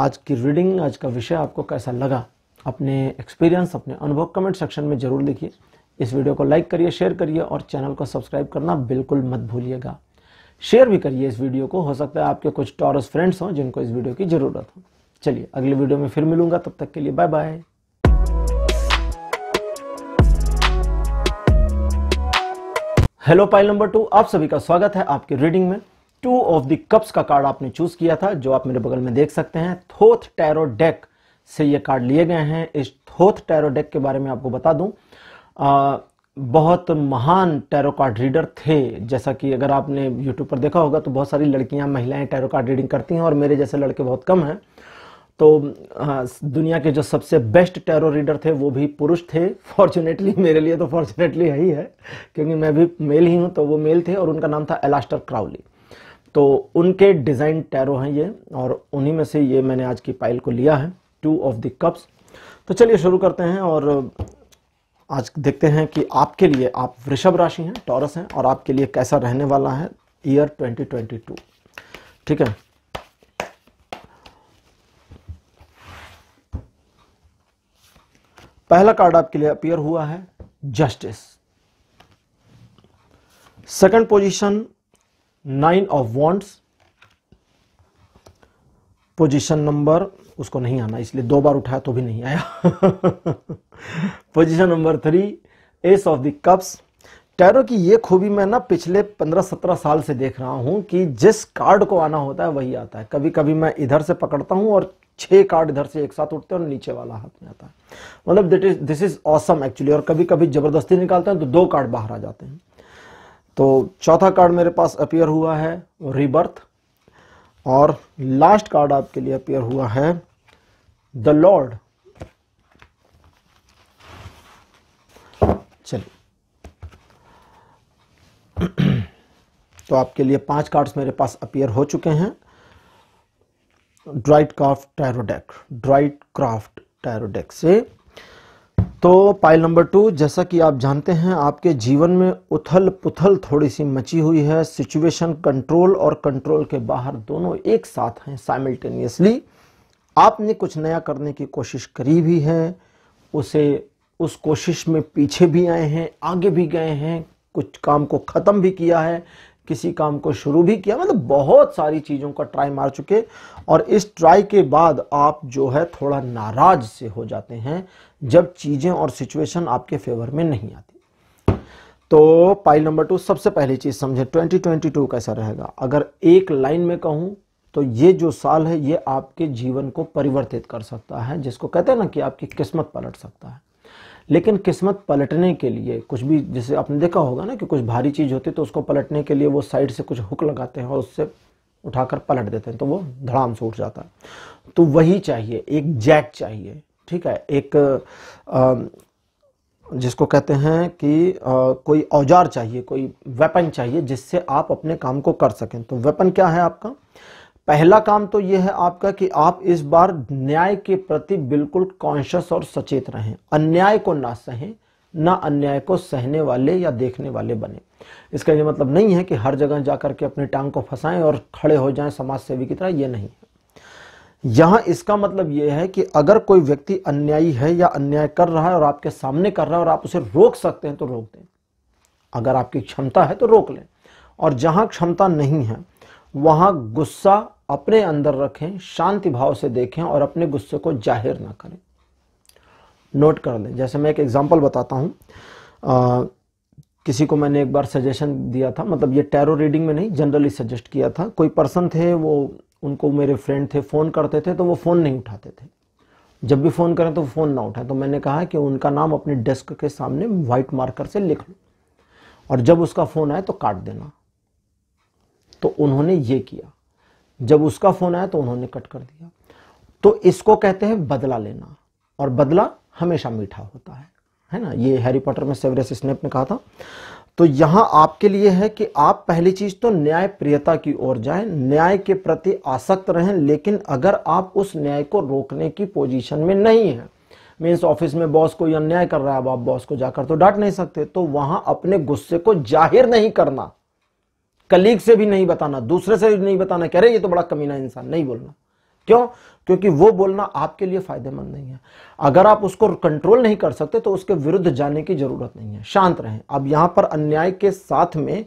आज की रीडिंग आज का विषय आपको कैसा लगा अपने एक्सपीरियंस अपने अनुभव कमेंट सेक्शन में जरूर लिखिए इस वीडियो को लाइक करिए शेयर करिए और चैनल को सब्सक्राइब करना बिल्कुल मत भूलिएगा शेयर भी करिए इस वीडियो को हो सकता है आपके कुछ टॉरस फ्रेंड्स हों जिनको इस वीडियो की ज़रूरत हो चलिए अगले वीडियो में फिर मिलूंगा तब तक के लिए bye bye hello pile number two आप सभी का स्वागत है आपके रीडिंग में टू ऑफ द कप्स का कार्ड आपने चूज किया था जो आप मेरे बगल में देख सकते हैं थोथ टैरो डेक से ये कार्ड लिए गए हैं इस थोथ टैरो डेक के बारे में आपको बता दूं आ, बहुत महान टैरो कार्ड रीडर थे जैसा कि अगर आपने यूट्यूब पर देखा होगा तो बहुत सारी लड़कियां महिलाएं टैरो कार्ड रीडिंग करती हैं और मेरे जैसे लड़के बहुत कम हैं तो दुनिया के जो सबसे बेस्ट टैरो रीडर थे वो भी पुरुष थे फॉर्चुनेटली मेरे लिए तो फॉर्चुनेटली यही है क्योंकि मैं भी मेल ही हूँ तो वो मेल थे और उनका नाम था एलास्टर क्राउली तो उनके डिज़ाइन टैरो हैं ये और उन्हीं में से ये मैंने आज की पाइल को लिया है टू ऑफ द कप्स तो चलिए शुरू करते हैं और आज देखते हैं कि आपके लिए आप वृषभ राशि हैं टॉरस हैं और आपके लिए कैसा रहने वाला है ईयर 2022 ठीक है पहला कार्ड आपके लिए अपियर हुआ है justice second position nine of wands position number उसको नहीं आना इसलिए दो बार उठाया तो भी नहीं आया position number three ace of the cups tarot की ये खूबी मैं ना पिछले 15-17 साल से देख रहा हूं कि जिस कार्ड को आना होता है वही आता है कभी कभी मैं इधर से पकड़ता हूं और छह कार्ड इधर से एक साथ उठते हैं और नीचे वाला हाथ में आता है मतलब that is this is awesome actually और कभी कभी जबरदस्ती निकालते हैं तो दो कार्ड बाहर आ जाते हैं तो चौथा कार्ड मेरे पास अपियर हुआ है रिबर्थ और लास्ट कार्ड आपके लिए अपियर हुआ है द लॉर्ड चलिए तो आपके लिए पांच कार्ड्स मेरे पास अपियर हो चुके हैं ड्राइट क्राफ्ट टैरोडेक ड्राइट क्राफ्ट टैरोडेक से तो पाइल नंबर टू जैसा कि आप जानते हैं आपके जीवन में उथल पुथल थोड़ी सी मची हुई है सिचुएशन कंट्रोल और कंट्रोल के बाहर दोनों एक साथ हैं साइमल्टेनियसली आपने कुछ नया करने की कोशिश करी भी है उसे उस कोशिश में पीछे भी आए हैं आगे भी गए हैं कुछ काम को ख़त्म भी किया है किसी काम को शुरू भी किया मतलब बहुत सारी चीज़ों का ट्राई मार चुके और इस ट्राई के बाद आप जो है थोड़ा नाराज से हो जाते हैं जब चीज़ें और सिचुएशन आपके फेवर में नहीं आती तो पाइल नंबर टू सबसे पहली चीज़ समझे 2022 कैसा रहेगा अगर एक लाइन में कहूँ तो ये जो साल है ये आपके जीवन को परिवर्तित कर सकता है जिसको कहते हैं ना कि आपकी किस्मत पलट सकता है लेकिन किस्मत पलटने के लिए कुछ भी जैसे आपने देखा होगा ना कि कुछ भारी चीज़ होती है तो उसको पलटने के लिए वो साइड से कुछ हुक लगाते हैं और उससे उठाकर पलट देते हैं तो वो धड़ाम से उठ जाता है तो वही चाहिए एक जैक चाहिए ठीक है एक आ, जिसको कहते हैं कि आ, कोई औजार चाहिए कोई वेपन चाहिए जिससे आप अपने काम को कर सकें तो वेपन क्या है आपका पहला काम तो यह है आपका कि आप इस बार न्याय के प्रति बिल्कुल कॉन्शियस और सचेत रहें अन्याय को ना सहें ना अन्याय को सहने वाले या देखने वाले बने इसका यह मतलब नहीं है कि हर जगह जाकर के अपनी टांग को फंसाएं और खड़े हो जाएं समाज सेवी की तरह यह नहीं है यहां इसका मतलब यह है कि अगर कोई व्यक्ति अन्यायी है या अन्याय कर रहा है और आपके सामने कर रहा है और आप उसे रोक सकते हैं तो रोक दें अगर आपकी क्षमता है तो रोक लें और जहां क्षमता नहीं है वहां गुस्सा अपने अंदर रखें शांति भाव से देखें और अपने गुस्से को जाहिर ना करें नोट कर लें जैसे मैं एक एग्जांपल बताता आ, किसी को मैंने एक बार सजेशन दिया था मतलब ये टैरो रीडिंग में नहीं जनरली सजेस्ट किया था कोई पर्सन थे वो उनको मेरे फ्रेंड थे फ़ोन करते थे तो वो फ़ोन नहीं उठाते थे जब भी फ़ोन करें तो फ़ोन ना उठाएं तो मैंने कहा कि उनका नाम अपने डेस्क के सामने व्हाइट मार्कर से लिख लो और जब उसका फ़ोन आए तो काट देना तो उन्होंने ये किया जब उसका फोन आया तो उन्होंने कट कर दिया तो इसको कहते हैं बदला लेना और बदला हमेशा मीठा होता है है ना ये हैरी पॉटर में सेवरेस स्नेप ने कहा था तो यहां आपके लिए है कि आप पहली चीज तो न्याय प्रियता की ओर जाएं न्याय के प्रति आसक्त रहें लेकिन अगर आप उस न्याय को रोकने की पोजीशन में नहीं है मीन्स ऑफिस में बॉस को अन्याय कर रहा है अब आप बॉस को जाकर तो डांट नहीं सकते तो वहां अपने गुस्से को जाहिर नहीं करना कलीग से भी नहीं बताना दूसरे से भी नहीं बताना कह रहे ये तो बड़ा कमीना इंसान नहीं बोलना क्यों क्योंकि वो बोलना आपके लिए फायदेमंद नहीं है अगर आप उसको कंट्रोल नहीं कर सकते तो उसके विरुद्ध जाने की जरूरत नहीं है शांत रहें अब यहां पर अन्याय के साथ में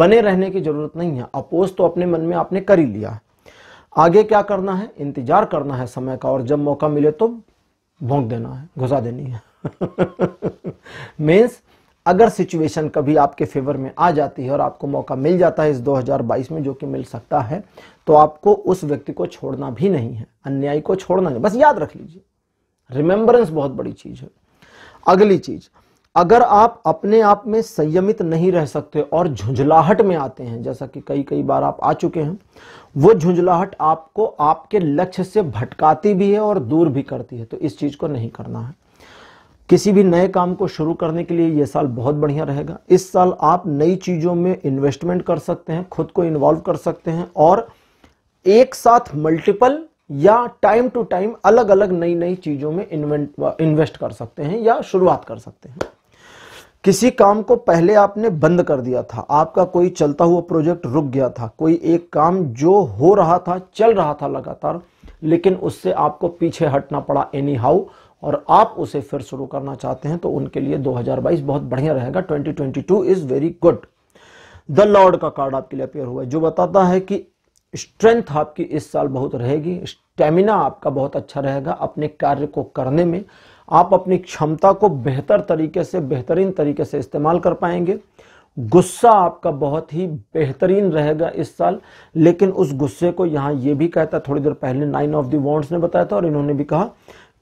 बने रहने की जरूरत नहीं है अपोज तो अपने मन में आपने कर ही लिया आगे क्या करना है इंतजार करना है समय का और जब मौका मिले तो भोंक देना है घुसा देनी है मीन्स अगर सिचुएशन कभी आपके फेवर में आ जाती है और आपको मौका मिल जाता है इस 2022 में जो कि मिल सकता है तो आपको उस व्यक्ति को छोड़ना भी नहीं है अन्यायी को छोड़ना नहीं बस याद रख लीजिए रिमेम्बरेंस बहुत बड़ी चीज है अगली चीज अगर आप अपने आप में संयमित नहीं रह सकते और झुंझलाहट में आते हैं जैसा कि कई कई बार आप आ चुके हैं वो झुंझलाहट आपको आपके लक्ष्य से भटकाती भी है और दूर भी करती है तो इस चीज को नहीं करना है किसी भी नए काम को शुरू करने के लिए यह साल बहुत बढ़िया रहेगा इस साल आप नई चीज़ों में इन्वेस्टमेंट कर सकते हैं खुद को इन्वॉल्व कर सकते हैं और एक साथ मल्टीपल या टाइम टू टाइम अलग अलग नई नई चीज़ों में इन्वेस्ट कर सकते हैं या शुरुआत कर सकते हैं किसी काम को पहले आपने बंद कर दिया था आपका कोई चलता हुआ प्रोजेक्ट रुक गया था कोई एक काम जो हो रहा था चल रहा था लगातार लेकिन उससे आपको पीछे हटना पड़ा एनी हाउ और आप उसे फिर शुरू करना चाहते हैं तो उनके लिए 2022 बहुत बढ़िया रहेगा 2022 is very good the lord का कार्ड आपके लिए अपेयर हुआ है जो बताता है कि स्ट्रेंथ आपकी इस साल बहुत रहेगी स्टेमिना आपका बहुत अच्छा रहेगा अपने कार्य को करने में आप अपनी क्षमता को बेहतर तरीके से बेहतरीन तरीके से इस्तेमाल कर पाएंगे गुस्सा आपका बहुत ही बेहतरीन रहेगा इस साल लेकिन उस गुस्से को यहां यह भी कहता थोड़ी देर पहले नाइन ऑफ दी वॉन्ट्स ने बताया था और इन्होंने भी कहा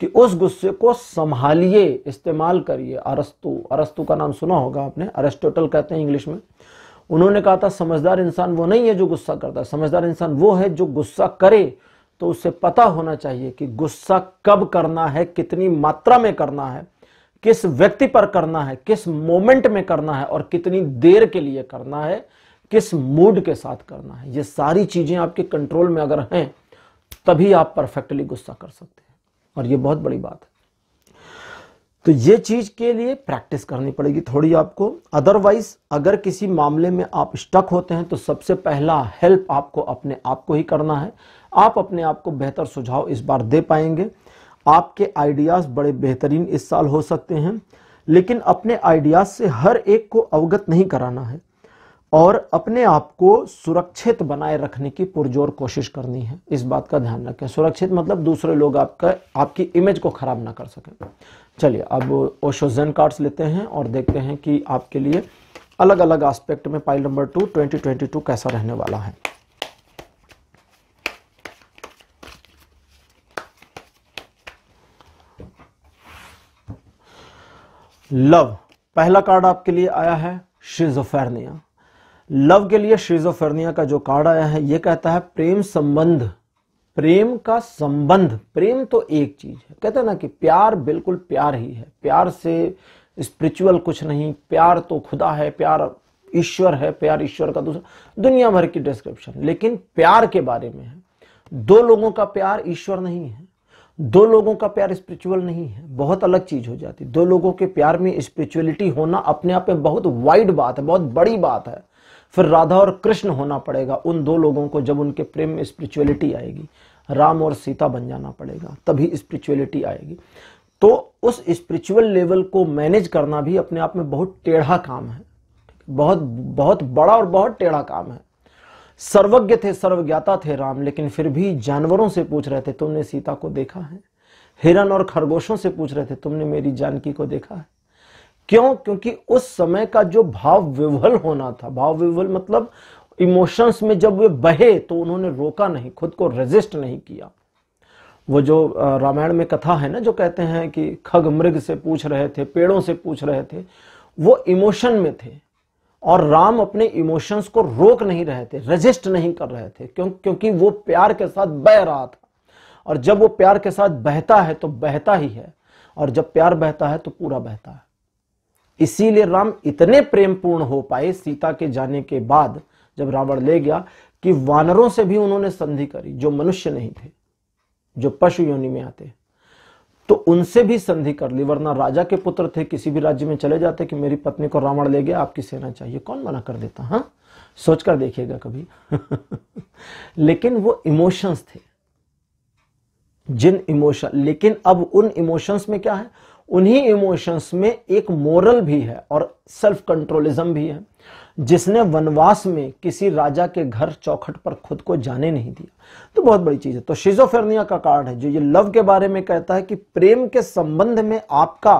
कि उस गुस्से को संभालिए इस्तेमाल करिए अरस्तु अरस्तु का नाम सुना होगा आपने अरेस्टोटल कहते हैं इंग्लिश में उन्होंने कहा था समझदार इंसान वो नहीं है जो गुस्सा करता है समझदार इंसान वो है जो गुस्सा करे तो उसे पता होना चाहिए कि गुस्सा कब करना है कितनी मात्रा में करना है किस व्यक्ति पर करना है किस मोमेंट में करना है और कितनी देर के लिए करना है किस मूड के साथ करना है ये सारी चीजें आपके कंट्रोल में अगर हैं तभी आप परफेक्टली गुस्सा कर सकते हैं और ये बहुत बड़ी बात है तो ये चीज के लिए प्रैक्टिस करनी पड़ेगी थोड़ी आपको अदरवाइज अगर किसी मामले में आप स्टक होते हैं तो सबसे पहला हेल्प आपको अपने आप को ही करना है आप अपने आप को बेहतर सुझाव इस बार दे पाएंगे आपके आइडियाज बड़े बेहतरीन इस साल हो सकते हैं लेकिन अपने आइडियाज से हर एक को अवगत नहीं कराना है और अपने आप को सुरक्षित बनाए रखने की पुरजोर कोशिश करनी है इस बात का ध्यान रखें सुरक्षित मतलब दूसरे लोग आपका आपकी इमेज को खराब ना कर सकें चलिए अब ओशोजन कार्ड्स लेते हैं और देखते हैं कि आपके लिए अलग अलग आस्पेक्ट में pile number two twenty twenty two कैसा रहने वाला है लव पहला कार्ड आपके लिए आया है शिजोफेरनिया लव के लिए शीजोफेरनिया का जो कार्ड आया है यह कहता है प्रेम संबंध प्रेम का संबंध प्रेम तो एक चीज है कहते ना कि प्यार बिल्कुल प्यार ही है प्यार से स्पिरिचुअल कुछ नहीं प्यार तो खुदा है प्यार ईश्वर है प्यार ईश्वर का दूसरा दुनिया भर की डिस्क्रिप्शन लेकिन प्यार के बारे में है दो लोगों का प्यार ईश्वर नहीं है दो लोगों का प्यार स्पिरिचुअल नहीं है बहुत अलग चीज हो जाती दो लोगों के प्यार में स्पिरिचुअलिटी होना अपने आप में बहुत वाइड बात है बहुत बड़ी बात है फिर राधा और कृष्ण होना पड़ेगा उन दो लोगों को जब उनके प्रेम में स्पिरिचुअलिटी आएगी राम और सीता बन जाना पड़ेगा तभी स्पिरिचुअलिटी आएगी तो उस स्पिरिचुअल लेवल को मैनेज करना भी अपने आप में बहुत टेढ़ा काम है बहुत बहुत बड़ा और बहुत टेढ़ा काम है सर्वज्ञ थे सर्वज्ञाता थे राम लेकिन फिर भी जानवरों से पूछ रहे थे तुमने सीता को देखा है हिरन और खरगोशों से पूछ रहे थे तुमने मेरी जानकी को देखा है क्यों क्योंकि उस समय का जो भाव विवल होना था भाव विवल मतलब इमोशंस में जब वे बहे तो उन्होंने रोका नहीं खुद को रेजिस्ट नहीं किया वो जो रामायण में कथा है ना जो कहते हैं कि खग मृग से पूछ रहे थे पेड़ों से पूछ रहे थे वो इमोशन में थे और राम अपने इमोशंस को रोक नहीं रहे थे रजिस्ट नहीं कर रहे थे क्यों क्योंकि वो प्यार के साथ बह रहा था और जब वो प्यार के साथ बहता है तो बहता ही है और जब प्यार बहता है तो पूरा बहता है इसीलिए राम इतने प्रेम पूर्ण हो पाए सीता के जाने के बाद जब रावण ले गया कि वानरों से भी उन्होंने संधि करी जो मनुष्य नहीं थे जो पशु योनि में आते तो उनसे भी संधि कर ली वरना राजा के पुत्र थे किसी भी राज्य में चले जाते कि मेरी पत्नी को रावण ले गया आपकी सेना चाहिए कौन मना कर देता हाँ सोचकर देखिएगा कभी लेकिन वो इमोशंस थे जिन इमोशन लेकिन अब उन इमोशंस में क्या है उन्हीं इमोशंस में एक मोरल भी है और सेल्फ कंट्रोलिज्म भी है जिसने वनवास में किसी राजा के घर चौखट पर खुद को जाने नहीं दिया तो बहुत बड़ी चीज है तो शिजोफेरनिया का कार्ड है जो ये लव के बारे में कहता है कि प्रेम के संबंध में आपका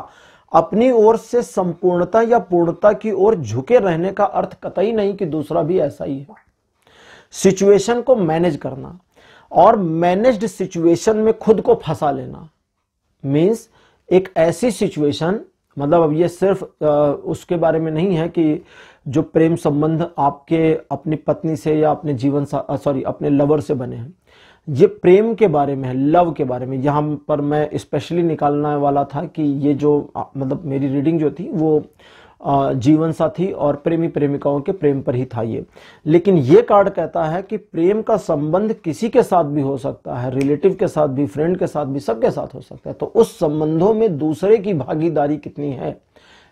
अपनी ओर से संपूर्णता या पूर्णता की ओर झुके रहने का अर्थ कतई नहीं कि दूसरा भी ऐसा ही है सिचुएशन को मैनेज करना और मैनेज्ड सिचुएशन में खुद को फंसा लेना मीन्स एक ऐसी सिचुएशन मतलब अब ये सिर्फ आ, उसके बारे में नहीं है कि जो प्रेम संबंध आपके अपनी पत्नी से या अपने जीवन सॉरी अपने लवर से बने हैं ये प्रेम के बारे में है लव के बारे में यहाँ पर मैं स्पेशली निकालने वाला था कि ये जो मतलब मेरी रीडिंग जो थी वो जीवन साथी और प्रेमी प्रेमिकाओं के प्रेम पर ही था ये लेकिन ये कार्ड कहता है कि प्रेम का संबंध किसी के साथ भी हो सकता है रिलेटिव के साथ भी फ्रेंड के साथ भी सबके साथ हो सकता है तो उस संबंधों में दूसरे की भागीदारी कितनी है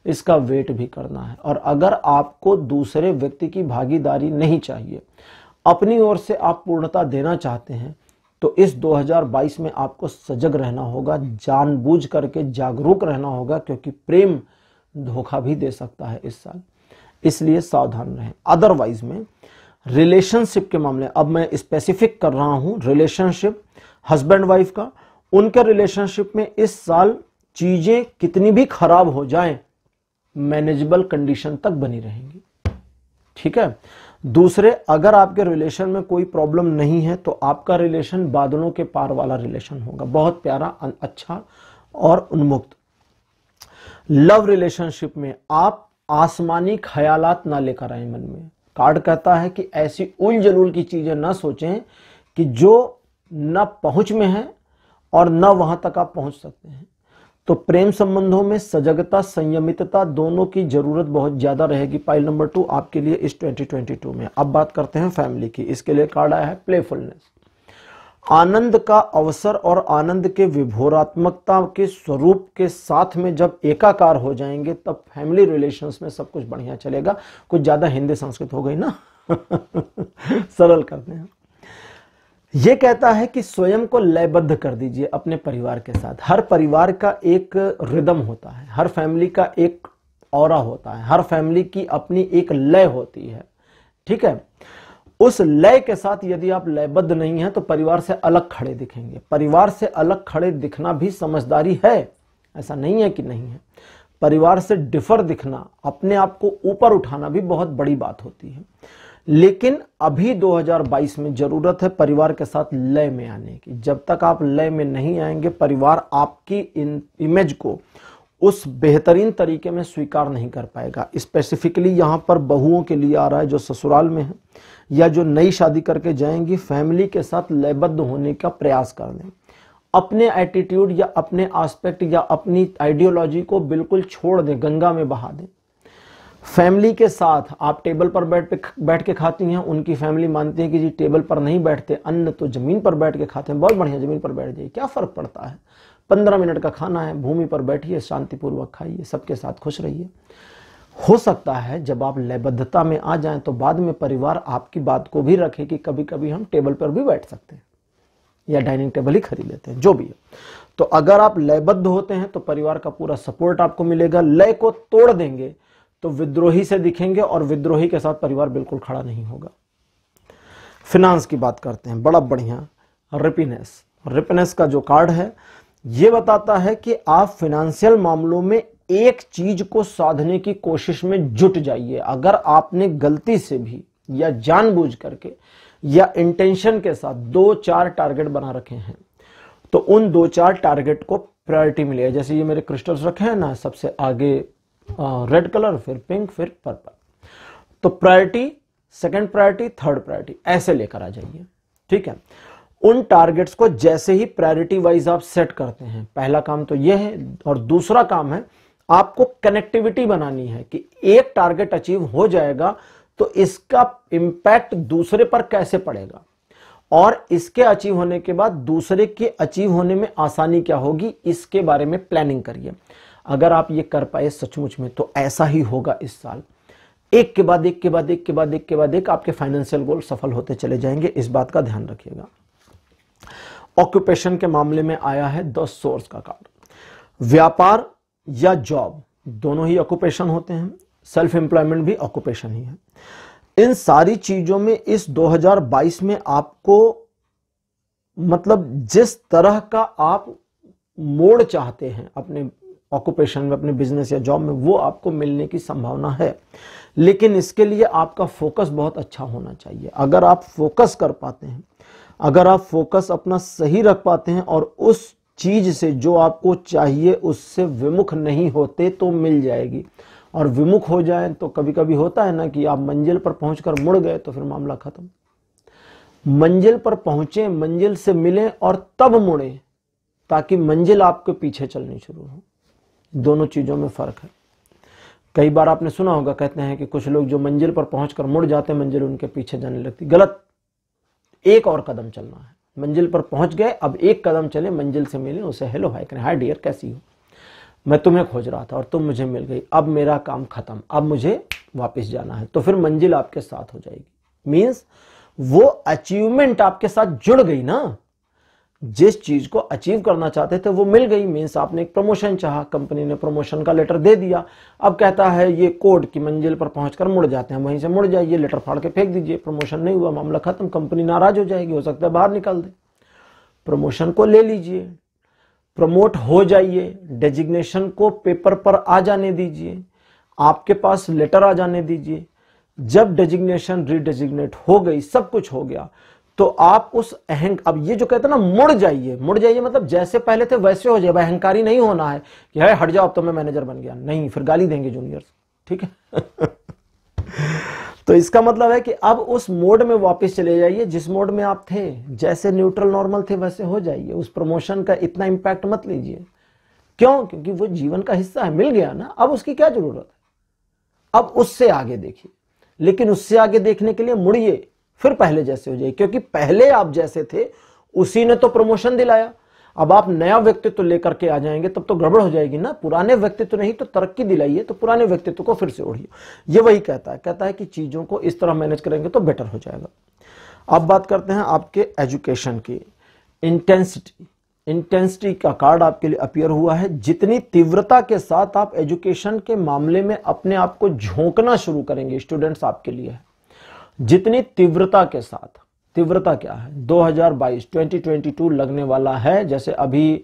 इसका वेट भी करना है और अगर आपको दूसरे व्यक्ति की भागीदारी नहीं चाहिए अपनी ओर से आप पूर्णता देना चाहते हैं तो इस 2022 में आपको सजग रहना होगा जानबूझ करके जागरूक रहना होगा क्योंकि प्रेम धोखा भी दे सकता है इस साल इसलिए सावधान रहें अदरवाइज में रिलेशनशिप के मामले अब मैं स्पेसिफिक कर रहा हूं रिलेशनशिप हस्बैंड वाइफ का उनके रिलेशनशिप में इस साल चीजें कितनी भी खराब हो जाए मैनेजेबल कंडीशन तक बनी रहेंगी ठीक है दूसरे अगर आपके रिलेशन में कोई प्रॉब्लम नहीं है तो आपका रिलेशन बादलों के पार वाला रिलेशन होगा बहुत प्यारा अच्छा और उन्मुक्त लव रिलेशनशिप में आप आसमानी ख्यालात ना लेकर आए मन में कार्ड कहता है कि ऐसी उलझलूल की चीज़ें ना सोचें कि जो न पहुंच में है और न वहां तक आप पहुंच सकते हैं तो प्रेम संबंधों में सजगता संयमितता दोनों की जरूरत बहुत ज्यादा रहेगी पाइल नंबर टू आपके लिए इस 2022 में अब बात करते हैं फैमिली की इसके लिए कार्ड आया है प्लेफुलनेस आनंद का अवसर और आनंद के विभोरात्मकता के स्वरूप के साथ में जब एकाकार हो जाएंगे तब फैमिली रिलेशंस में सब कुछ बढ़िया चलेगा कुछ ज़्यादा हिंदी संस्कृत हो गई ना सरल करते हैं यह कहता है कि स्वयं को लयबद्ध कर दीजिए अपने परिवार के साथ हर परिवार का एक रिदम होता है हर फैमिली का एक और होता है हर फैमिली की अपनी एक लय होती है ठीक है उस लय के साथ यदि आप लयबद्ध नहीं हैं तो परिवार से अलग खड़े दिखेंगे परिवार से अलग खड़े दिखना भी समझदारी है ऐसा नहीं है कि नहीं है परिवार से डिफर दिखना अपने आप को ऊपर उठाना भी बहुत बड़ी बात होती है लेकिन अभी 2022 में जरूरत है परिवार के साथ लय में आने की जब तक आप लय में नहीं आएंगे परिवार आपकी इमेज को उस बेहतरीन तरीके में स्वीकार नहीं कर पाएगा स्पेसिफिकली यहाँ पर बहुओं के लिए आ रहा है जो ससुराल में है या जो नई शादी करके जाएंगी फैमिली के साथ लयबद्ध होने का प्रयास कर लें अपने एटीट्यूड या अपने आस्पेक्ट या अपनी आइडियोलॉजी को बिल्कुल छोड़ दें गंगा में बहा दें फैमिली के साथ आप टेबल पर बैठ पे बैठ के खाती हैं उनकी फैमिली मानती है कि जी टेबल पर नहीं बैठते अन्न तो जमीन पर बैठ के खाते हैं बहुत बढ़िया जमीन पर बैठ जाइए क्या फर्क पड़ता है पंद्रह मिनट का खाना है भूमि पर बैठिए शांतिपूर्वक खाइए सबके साथ खुश रहिए हो सकता है जब आप लयबद्धता में आ जाएं तो बाद में परिवार आपकी बात को भी रखे कि कभी कभी हम टेबल पर भी बैठ सकते हैं या डाइनिंग टेबल ही खरीद लेते हैं जो भी है तो अगर आप लयबद्ध होते हैं तो परिवार का पूरा सपोर्ट आपको मिलेगा लय को तोड़ देंगे तो विद्रोही से दिखेंगे और विद्रोही के साथ परिवार बिल्कुल खड़ा नहीं होगा फिनांस की बात करते हैं बड़ा बढ़िया रिपिनेस रिपिनेस का जो कार्ड है यह बताता है कि आप फिनेंशियल मामलों में एक चीज को साधने की कोशिश में जुट जाइए अगर आपने गलती से भी या जानबूझ करके या इंटेंशन के साथ दो चार टारगेट बना रखे हैं तो उन दो चार टारगेट को प्रायोरिटी मिले जैसे ये मेरे क्रिस्टल्स रखे हैं ना सबसे आगे रेड कलर फिर पिंक फिर पर्पल तो priority second priority third priority ऐसे लेकर आ जाइए ठीक है उन टारगेट्स को जैसे ही प्रायोरिटी वाइज आप सेट करते हैं पहला काम तो यह है और दूसरा काम है आपको कनेक्टिविटी बनानी है कि एक टारगेट अचीव हो जाएगा तो इसका इंपैक्ट दूसरे पर कैसे पड़ेगा और इसके अचीव होने के बाद दूसरे के अचीव होने में आसानी क्या होगी इसके बारे में प्लानिंग करिए अगर आप ये कर पाए सचमुच में तो ऐसा ही होगा इस साल एक के बाद एक के बाद एक के बाद एक के बाद एक आपके फाइनेंशियल गोल सफल होते चले जाएंगे इस बात का ध्यान रखिएगा ऑक्यूपेशन के मामले में आया है द सोर्स का कार्ड व्यापार या जॉब दोनों ही ऑक्यूपेशन होते हैं सेल्फ एम्प्लॉयमेंट भी ऑक्यूपेशन ही है इन सारी चीजों में इस 2022 में आपको मतलब जिस तरह का आप मोड़ चाहते हैं अपने ऑक्यूपेशन में अपने बिजनेस या जॉब में वो आपको मिलने की संभावना है लेकिन इसके लिए आपका फोकस बहुत अच्छा होना चाहिए अगर आप फोकस कर पाते हैं अगर आप फोकस अपना सही रख पाते हैं और उस चीज से जो आपको चाहिए उससे विमुख नहीं होते तो मिल जाएगी और विमुख हो जाए तो कभी कभी होता है ना कि आप मंजिल पर पहुंचकर मुड़ गए तो फिर मामला खत्म मंजिल पर पहुंचे मंजिल से मिले और तब मुड़े ताकि मंजिल आपके पीछे चलनी शुरू हो दोनों चीजों में फर्क है कई बार आपने सुना होगा कहते हैं कि कुछ लोग जो मंजिल पर पहुंचकर मुड़ जाते हैं मंजिल उनके पीछे जाने लगती गलत एक और कदम चलना है मंजिल पर पहुंच गए अब एक कदम चले मंजिल से मिले उसे हेलो हाई करें हाय डियर कैसी हो मैं तुम्हें खोज रहा था और तुम मुझे मिल गई अब मेरा काम खत्म अब मुझे वापस जाना है तो फिर मंजिल आपके साथ हो जाएगी मीन्स वो अचीवमेंट आपके साथ जुड़ गई ना जिस चीज को अचीव करना चाहते थे वो मिल गई मीन्स आपने एक प्रमोशन चाहा कंपनी ने प्रमोशन का लेटर दे दिया अब कहता है ये कोर्ट की मंजिल पर पहुंचकर मुड़ जाते हैं वहीं से मुड़ जाइए लेटर फाड़ के फेंक दीजिए प्रमोशन नहीं हुआ मामला खत्म कंपनी नाराज हो जाएगी हो सकता है बाहर निकाल दे प्रमोशन को ले लीजिए प्रमोट हो जाइए डेजिग्नेशन को पेपर पर आ जाने दीजिए आपके पास लेटर आ जाने दीजिए जब डेजिग्नेशन रीडेजिग्नेट हो गई सब कुछ हो गया तो आप उस अहंक अब ये जो कहते हैं ना मुड़ जाइए मुड़ जाइए मतलब जैसे पहले थे वैसे हो जाए अहंकारी नहीं होना है कि अरे हट जाओ अब तो मैं मैनेजर बन गया नहीं फिर गाली देंगे जूनियर्स ठीक है तो इसका मतलब है कि अब उस मोड में वापस चले जाइए जिस मोड में आप थे जैसे न्यूट्रल नॉर्मल थे वैसे हो जाइए उस प्रमोशन का इतना इंपैक्ट मत लीजिए क्यों क्योंकि वो जीवन का हिस्सा है मिल गया ना अब उसकी क्या जरूरत है अब उससे आगे देखिए लेकिन उससे आगे देखने के लिए मुड़िए फिर पहले जैसे हो जाए क्योंकि पहले आप जैसे थे उसी ने तो प्रमोशन दिलाया अब आप नया व्यक्तित्व लेकर के आ जाएंगे तब तो गड़बड़ हो जाएगी ना पुराने व्यक्तित्व नहीं तो तरक्की दिलाइए तो पुराने व्यक्तित्व को फिर से ओढ़िए ये वही कहता है कहता है कि चीज़ों को इस तरह मैनेज करेंगे तो बेटर हो जाएगा अब बात करते हैं आपके एजुकेशन की इंटेंसिटी इंटेंसिटी का कार्ड आपके लिए अपियर हुआ है जितनी तीव्रता के साथ आप एजुकेशन के मामले में अपने आप को झोंकना शुरू करेंगे स्टूडेंट्स आपके लिए है जितनी तीव्रता के साथ तीव्रता क्या है 2022 2022 लगने वाला है जैसे अभी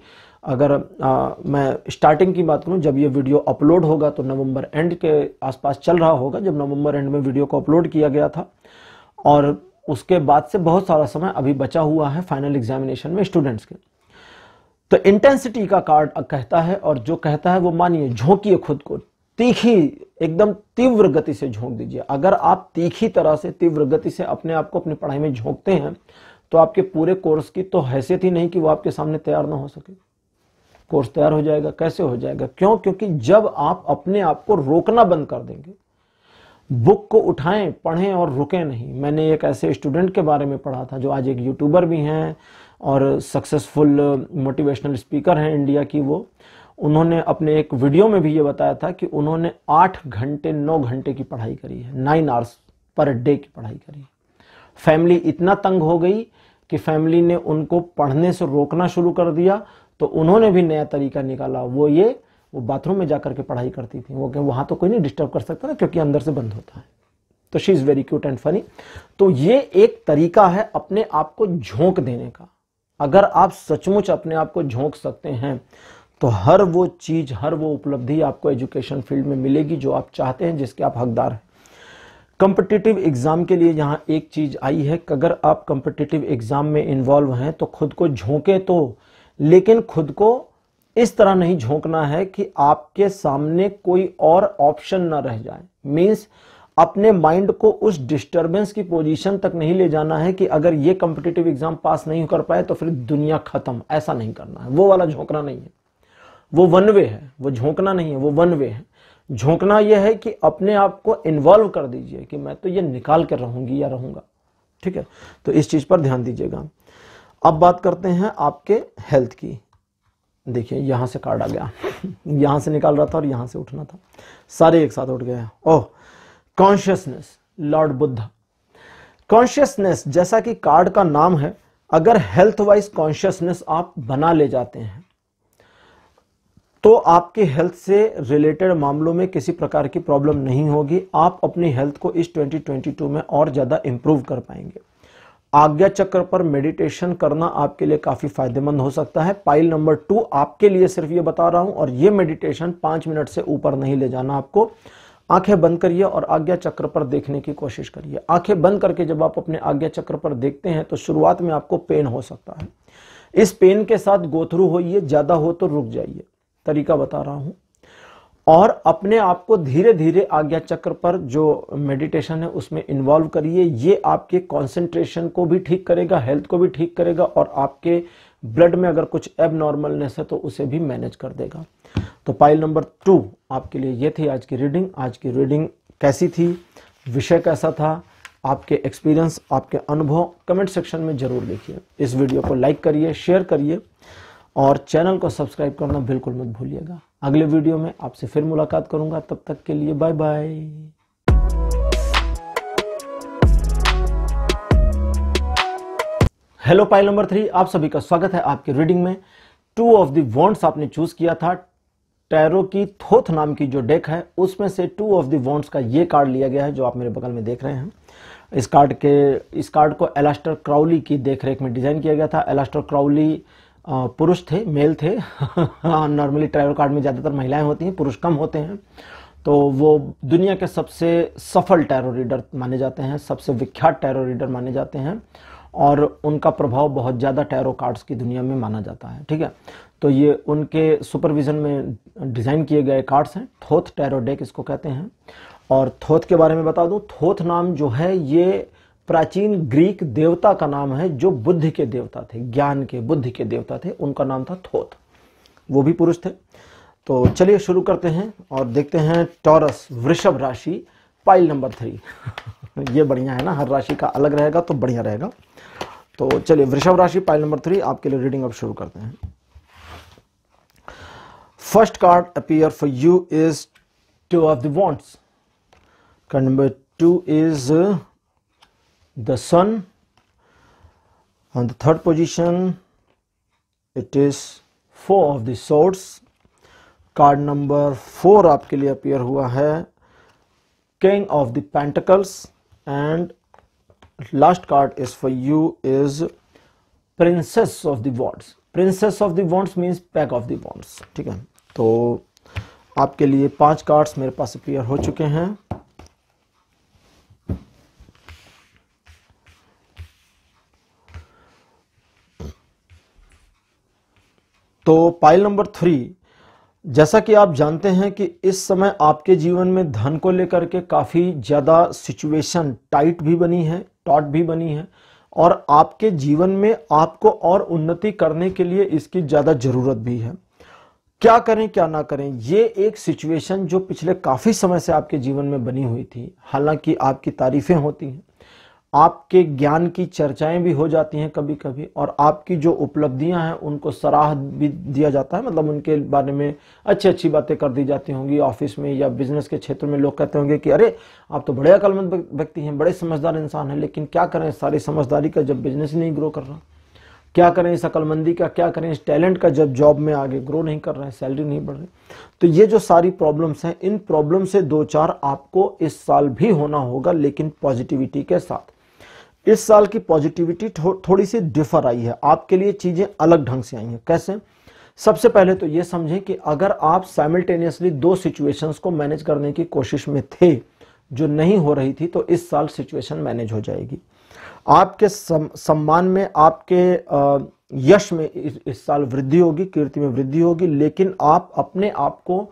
अगर आ, मैं स्टार्टिंग की बात करूं जब ये वीडियो अपलोड होगा तो नवंबर एंड के आसपास चल रहा होगा जब नवंबर एंड में वीडियो को अपलोड किया गया था और उसके बाद से बहुत सारा समय अभी बचा हुआ है फाइनल एग्जामिनेशन में स्टूडेंट्स के तो इंटेंसिटी का कार्ड कहता है और जो कहता है वो मानिए झोंकी खुद को तीखी एकदम तीव्र गति से झोंक दीजिए अगर आप तीखी तरह से तीव्र गति से अपने आप को अपनी पढ़ाई में झोंकते हैं तो आपके पूरे कोर्स की तो हैसियत ही नहीं कि वो आपके सामने तैयार ना हो सके कोर्स तैयार हो जाएगा कैसे हो जाएगा क्यों क्योंकि जब आप अपने आप को रोकना बंद कर देंगे बुक को उठाएं पढ़ें और रुकें नहीं मैंने एक ऐसे स्टूडेंट के बारे में पढ़ा था जो आज एक यूट्यूबर भी हैं और सक्सेसफुल मोटिवेशनल स्पीकर हैं इंडिया की वो उन्होंने अपने एक वीडियो में भी ये बताया था कि उन्होंने आठ घंटे नौ घंटे की पढ़ाई करी है नाइन आवर्स पर डे की पढ़ाई करी है फैमिली इतना तंग हो गई कि फैमिली ने उनको पढ़ने से रोकना शुरू कर दिया तो उन्होंने भी नया तरीका निकाला वो ये वो बाथरूम में जाकर के पढ़ाई करती थी वो वहां तो कोई नहीं डिस्टर्ब कर सकता ना क्योंकि अंदर से बंद होता है तो she is very cute and funny तो ये एक तरीका है अपने आप को झोंक देने का अगर आप सचमुच अपने आप को झोंक सकते हैं तो हर वो चीज़ हर वो उपलब्धि आपको एजुकेशन फील्ड में मिलेगी जो आप चाहते हैं जिसके आप हकदार हैं कम्पिटिटिव एग्ज़ाम के लिए यहाँ एक चीज़ आई है कि अगर आप कम्पिटिटिव एग्ज़ाम में इन्वॉल्व हैं तो खुद को झोंके तो लेकिन खुद को इस तरह नहीं झोंकना है कि आपके सामने कोई और ऑप्शन ना रह जाए मीन्स अपने माइंड को उस डिस्टरबेंस की पोजीशन तक नहीं ले जाना है कि अगर ये कम्पिटिटिव एग्जाम पास नहीं कर पाए तो फिर दुनिया खत्म ऐसा नहीं करना है वो वाला झोंकना नहीं है वो वन वे है वो झोंकना नहीं है वो वन वे है झोंकना यह है कि अपने आप को इन्वॉल्व कर दीजिए कि मैं तो ये निकाल कर रहूंगी या रहूंगा ठीक है तो इस चीज पर ध्यान दीजिएगा अब बात करते हैं आपके हेल्थ की देखिए यहां से कार्ड आ गया यहां से निकाल रहा था और यहां से उठना था सारे एक साथ उठ गए oh consciousness lord Buddha consciousness जैसा कि कार्ड का नाम है अगर हेल्थ वाइज कॉन्शियसनेस आप बना ले जाते हैं तो आपके हेल्थ से रिलेटेड मामलों में किसी प्रकार की प्रॉब्लम नहीं होगी आप अपनी हेल्थ को इस 2022 में और ज़्यादा इंप्रूव कर पाएंगे आज्ञा चक्र पर मेडिटेशन करना आपके लिए काफ़ी फायदेमंद हो सकता है पाइल नंबर टू आपके लिए सिर्फ ये बता रहा हूं और ये मेडिटेशन पांच मिनट से ऊपर नहीं ले जाना आपको आंखें बंद करिए और आज्ञा चक्र पर देखने की कोशिश करिए आंखें बंद करके जब आप अपने आज्ञा चक्र पर देखते हैं तो शुरुआत में आपको पेन हो सकता है इस पेन के साथ गोथरू होइए ज़्यादा हो तो रुक जाइए तरीका बता रहा हूं और अपने आप को धीरे धीरे आज्ञा चक्र पर जो मेडिटेशन है उसमें इन्वॉल्व करिए ये आपके कंसंट्रेशन को भी ठीक करेगा हेल्थ को भी ठीक करेगा और आपके ब्लड में अगर कुछ एबनॉर्मलनेस है तो उसे भी मैनेज कर देगा तो पाइल नंबर टू आपके लिए ये थी आज की रीडिंग आज की रीडिंग कैसी थी विषय कैसा था आपके एक्सपीरियंस आपके अनुभव कमेंट सेक्शन में ज़रूर लिखिए इस वीडियो को लाइक करिए शेयर करिए और चैनल को सब्सक्राइब करना बिल्कुल मत भूलिएगा अगले वीडियो में आपसे फिर मुलाकात करूंगा तब तक के लिए bye bye hello pile number three आप सभी का स्वागत है आपके रीडिंग में टू ऑफ दी वॉन्ट्स आपने चूज किया था टैरो की थोथ नाम की जो डेक है उसमें से टू ऑफ दी वॉन्ट्स का ये कार्ड लिया गया है जो आप मेरे बगल में देख रहे हैं इस कार्ड के इस कार्ड को एलास्टर क्राउली की देखरेख में डिजाइन किया गया था एलास्टर क्राउली पुरुष थे मेल थे नॉर्मली ट्राइबल कार्ड में ज़्यादातर महिलाएं होती हैं पुरुष कम होते हैं तो वो दुनिया के सबसे सफल टैरो रीडर माने जाते हैं सबसे विख्यात टैरो रीडर माने जाते हैं और उनका प्रभाव बहुत ज़्यादा टैरो कार्ड्स की दुनिया में माना जाता है ठीक है तो ये उनके सुपरविज़न में डिज़ाइन किए गए कार्ड्स हैं थोथ टैरो डेक इसको कहते हैं और थोथ के बारे में बता दूं थोथ नाम जो है ये प्राचीन ग्रीक देवता का नाम है जो बुद्धि के देवता थे ज्ञान के बुद्धि के देवता थे उनका नाम था थोथ वो भी पुरुष थे तो चलिए शुरू करते हैं और देखते हैं टॉरस वृषभ राशि पाइल नंबर थ्री ये बढ़िया है ना हर राशि का अलग रहेगा तो बढ़िया रहेगा तो चलिए वृषभ राशि पाइल नंबर थ्री आपके लिए रीडिंग अब शुरू करते हैं first card appear for you is two of the wands card number two is the sun on the third position it is four of the swords card number four आपके लिए appear हुआ है king of the pentacles and last card is for you is princess of the wands princess of the wands means pack of the wands ठीक है तो आपके लिए पांच कार्ड्स मेरे पास अपियर हो चुके हैं तो पाइल नंबर थ्री जैसा कि आप जानते हैं कि इस समय आपके जीवन में धन को लेकर के काफ़ी ज़्यादा सिचुएशन टाइट भी बनी है टॉट भी बनी है और आपके जीवन में आपको और उन्नति करने के लिए इसकी ज़्यादा ज़रूरत भी है क्या करें क्या ना करें ये एक सिचुएशन जो पिछले काफ़ी समय से आपके जीवन में बनी हुई थी हालांकि आपकी तारीफ़ें होती हैं आपके ज्ञान की चर्चाएं भी हो जाती हैं कभी कभी और आपकी जो उपलब्धियां हैं उनको सराह भी दिया जाता है मतलब उनके बारे में अच्छी अच्छी बातें कर दी जाती होंगी ऑफिस में या बिजनेस के क्षेत्र में लोग कहते होंगे कि अरे आप तो बड़े अकलमंद व्यक्ति हैं बड़े समझदार इंसान हैं लेकिन क्या करें सारी समझदारी का जब बिजनेस नहीं ग्रो कर रहा क्या करें इस अकलमंदी का क्या करें इस टैलेंट का जब जॉब में आगे ग्रो नहीं कर रहे हैं सैलरी नहीं बढ़ रही तो ये जो सारी प्रॉब्लम्स हैं इन प्रॉब्लम से दो चार आपको इस साल भी होना होगा लेकिन पॉजिटिविटी के साथ इस साल की पॉजिटिविटी थो, थोड़ी सी डिफर आई है आपके लिए चीज़ें अलग ढंग से आई हैं कैसे सबसे पहले तो यह समझें कि अगर आप साइमल्टेनियसली दो सिचुएशंस को मैनेज करने की कोशिश में थे जो नहीं हो रही थी तो इस साल सिचुएशन मैनेज हो जाएगी आपके सम, सम्मान में आपके आ, यश में इस, इस साल वृद्धि होगी कीर्ति में वृद्धि होगी लेकिन आप अपने आप को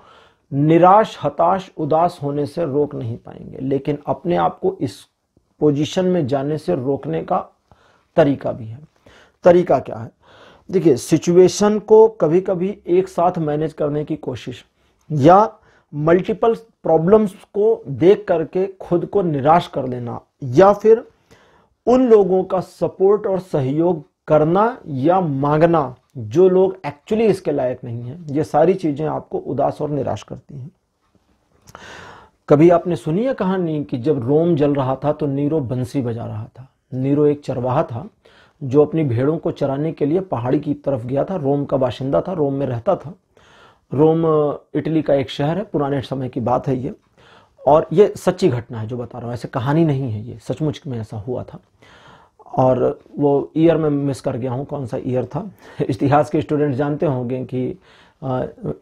निराश हताश उदास होने से रोक नहीं पाएंगे लेकिन अपने आप को इस पोजीशन में जाने से रोकने का तरीका भी है तरीका क्या है देखिए सिचुएशन को कभी कभी एक साथ मैनेज करने की कोशिश या मल्टीपल प्रॉब्लम्स को देख करके खुद को निराश कर लेना या फिर उन लोगों का सपोर्ट और सहयोग करना या मांगना जो लोग एक्चुअली इसके लायक नहीं है ये सारी चीज़ें आपको उदास और निराश करती हैं कभी आपने सुनी है कहानी कि जब रोम जल रहा था तो नीरो बंसी बजा रहा था नीरो एक चरवाहा था जो अपनी भेड़ों को चराने के लिए पहाड़ी की तरफ गया था रोम का बाशिंदा था रोम में रहता था रोम इटली का एक शहर है पुराने समय की बात है ये और ये सच्ची घटना है जो बता रहा हूँ ऐसे कहानी नहीं है ये सचमुच में ऐसा हुआ था और वो ईयर में मिस कर गया हूँ कौन सा ईयर था इतिहास के स्टूडेंट जानते होंगे कि